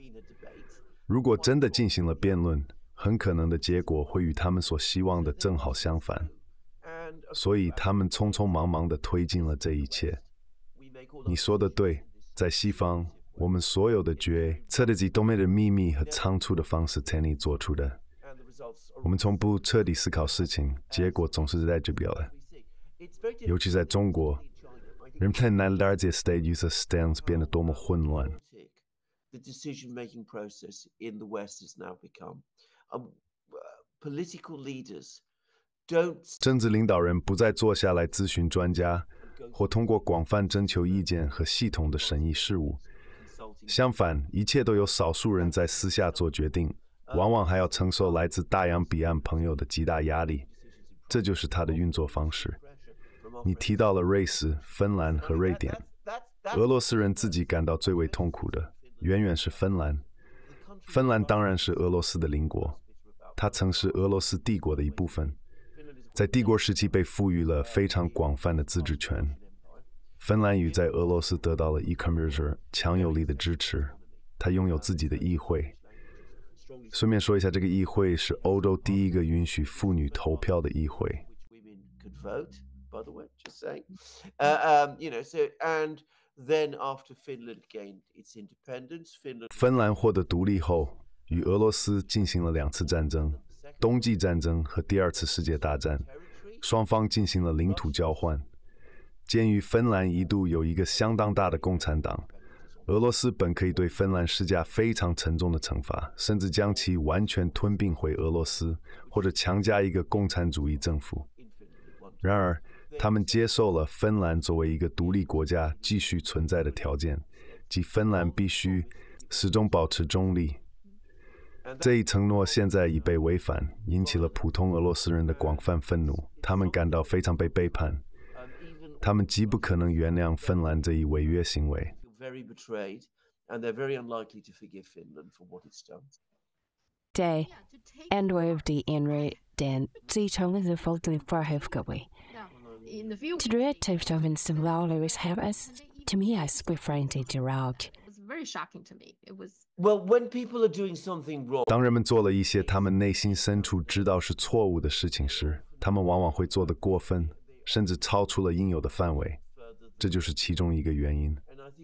如果真的进行了辩论，很可能的结果会与他们所希望的正好相反。所以他们匆匆忙忙地推进了这一切。你说的对，在西方，我们所有的决定、策略都没有秘密和仓促的方式才能做出的。我们从不彻底思考事情，结果总是在这表。的。尤其在中国，人们难 a 理解，USA s t a n c e 变得多么混乱。政治领导人不再坐下来咨询专家，或通过广泛征求意见和系统的审议事务。相反，一切都由少数人在私下做决定。往往还要承受来自大洋彼岸朋友的极大压力，这就是它的运作方式。你提到了瑞士、芬兰和瑞典，俄罗斯人自己感到最为痛苦的，远远是芬兰。芬兰当然是俄罗斯的邻国，它曾是俄罗斯帝国的一部分，在帝国时期被赋予了非常广泛的自治权。芬兰语在俄罗斯得到了 e e e c c o m m r 强有力的支持，它拥有自己的议会。顺便说一下，这个议会是欧洲第一个允许妇女投票的议会。芬兰获得独立后，与俄罗斯进行了两次战争：冬季战争和第二次世界大战。双方进行了领土交换。鉴于芬兰一度有一个相当大的共产党。俄罗斯本可以对芬兰施加非常沉重的惩罚，甚至将其完全吞并回俄罗斯，或者强加一个共产主义政府。然而，他们接受了芬兰作为一个独立国家继续存在的条件，即芬兰必须始终保持中立。这一承诺现在已被违反，引起了普通俄罗斯人的广泛愤怒。他们感到非常被背叛，他们极不可能原谅芬兰这一违约行为。very betrayed, and they're very unlikely to forgive Finland for what it's done. 在安慰的安慰点，最终是否对不合各位。The narrative of Insimlal always have us, to me, as we find it Iraq. very shocking to me. It was well when people are doing something wrong. 当人们做了一些他们内心深处知道是错误的事情时，他们往往会做得过分，甚至超出了应有的范围。这就是其中一个原因。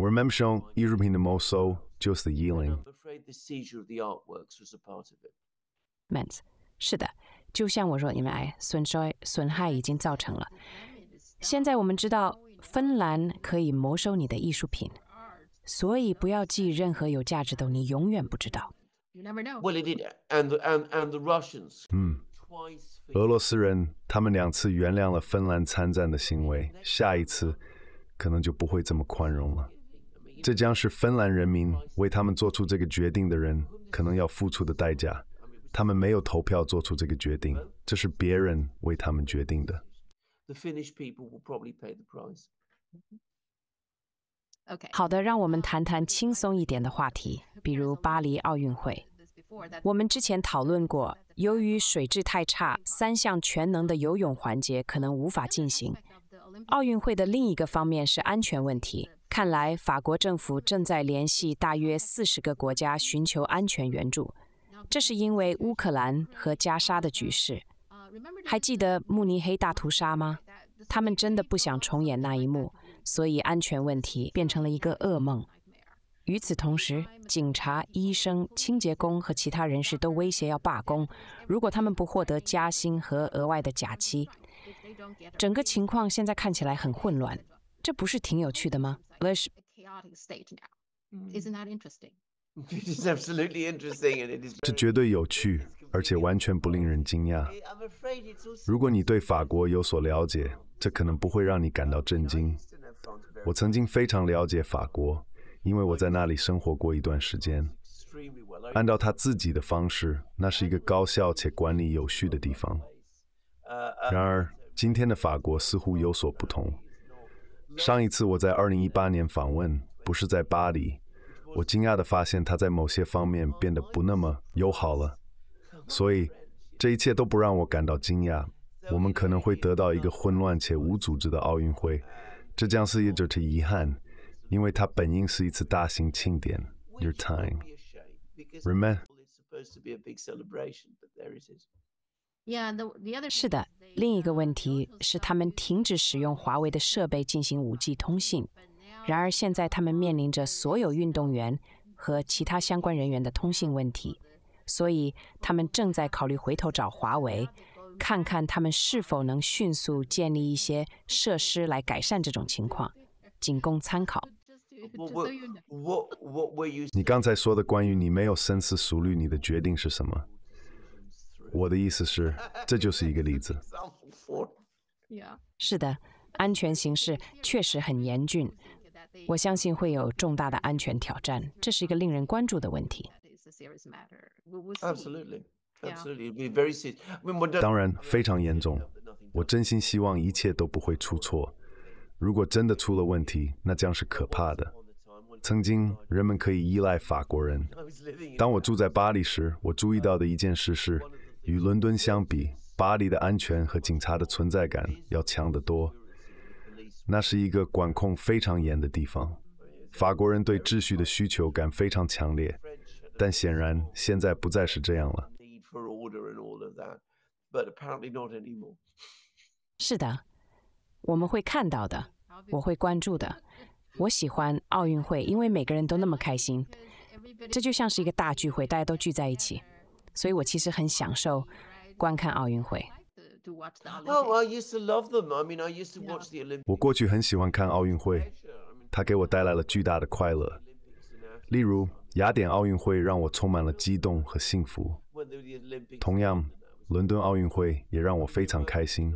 我们 m e n t i o n 的没收就是 yelling。mans，是的，就像我说，你们哎，损伤损害已经造成了。现在我们知道，芬兰可以没收你的艺术品，所以不要寄任何有价值的东，你永远不知道。嗯，俄罗斯人他们两次原谅了芬兰参战的行为，下一次可能就不会这么宽容了。这将是芬兰人民为他们做出这个决定的人可能要付出的代价。他们没有投票做出这个决定，这是别人为他们决定的。好的，让我们谈谈轻松一点的话题，比如巴黎奥运会。我们之前讨论过，由于水质太差，三项全能的游泳环节可能无法进行。奥运会的另一个方面是安全问题。看来，法国政府正在联系大约四十个国家寻求安全援助，这是因为乌克兰和加沙的局势。还记得慕尼黑大屠杀吗？他们真的不想重演那一幕，所以安全问题变成了一个噩梦。与此同时，警察、医生、清洁工和其他人士都威胁要罢工，如果他们不获得加薪和额外的假期。整个情况现在看起来很混乱。这不是挺有趣的吗？不是，这绝对有趣，而且完全不令人惊讶。如果你对法国有所了解，这可能不会让你感到震惊。我曾经非常了解法国，因为我在那里生活过一段时间。按照他自己的方式，那是一个高效且管理有序的地方。然而，今天的法国似乎有所不同。上一次我在2018年访问，不是在巴黎，我惊讶地发现他在某些方面变得不那么友好了。所以这一切都不让我感到惊讶。我们可能会得到一个混乱且无组织的奥运会，这将是一种遗憾，因为它本应是一次大型庆典。Your time, remember. 是的，另一个问题是他们停止使用华为的设备进行 5G 通信。然而现在他们面临着所有运动员和其他相关人员的通信问题，所以他们正在考虑回头找华为，看看他们是否能迅速建立一些设施来改善这种情况。仅供参考。我我我我，你刚才说的关于你没有深思熟虑，你的决定是什么？我的意思是，这就是一个例子。是的，安全形势确实很严峻，我相信会有重大的安全挑战，这是一个令人关注的问题。当然，非常严重。我真心希望一切都不会出错。如果真的出了问题，那将是可怕的。曾经，人们可以依赖法国人。当我住在巴黎时，我注意到的一件事是。与伦敦相比，巴黎的安全和警察的存在感要强得多。那是一个管控非常严的地方，法国人对秩序的需求感非常强烈。但显然现在不再是这样了。是的，我们会看到的，我会关注的。我喜欢奥运会，因为每个人都那么开心，这就像是一个大聚会，大家都聚在一起。所以我其实很享受观看奥运会。我过去很喜欢看奥运会，它给我带来了巨大的快乐。例如，雅典奥运会让我充满了激动和幸福。同样，伦敦奥运会也让我非常开心。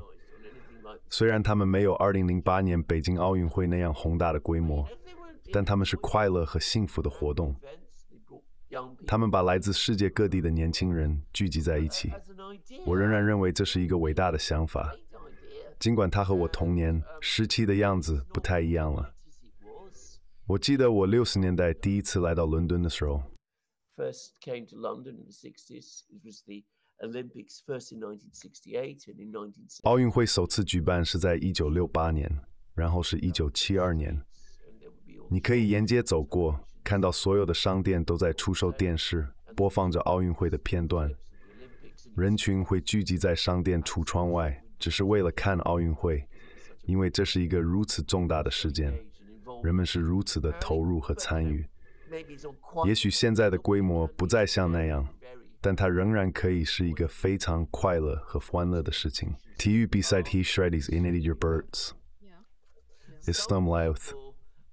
虽然他们没有2008年北京奥运会那样宏大的规模，但它们是快乐和幸福的活动。他们把来自世界各地的年轻人聚集在一起。我仍然认为这是一个伟大的想法，尽管他和我童年时期的样子不太一样了。我记得我六十年代第一次来到伦敦的时候，奥运会首次举办是在一九六八年，然后是一九七二年。你可以沿街走过。看到所有的商店都在出售电视，播放着奥运会的片段。人群会聚集在商店橱窗外，只是为了看奥运会，因为这是一个如此重大的事件，人们是如此的投入和参与。也许现在的规模不再像那样，但它仍然可以是一个非常快乐和欢乐的事情。体育比赛 in it your birds. Islam Louth.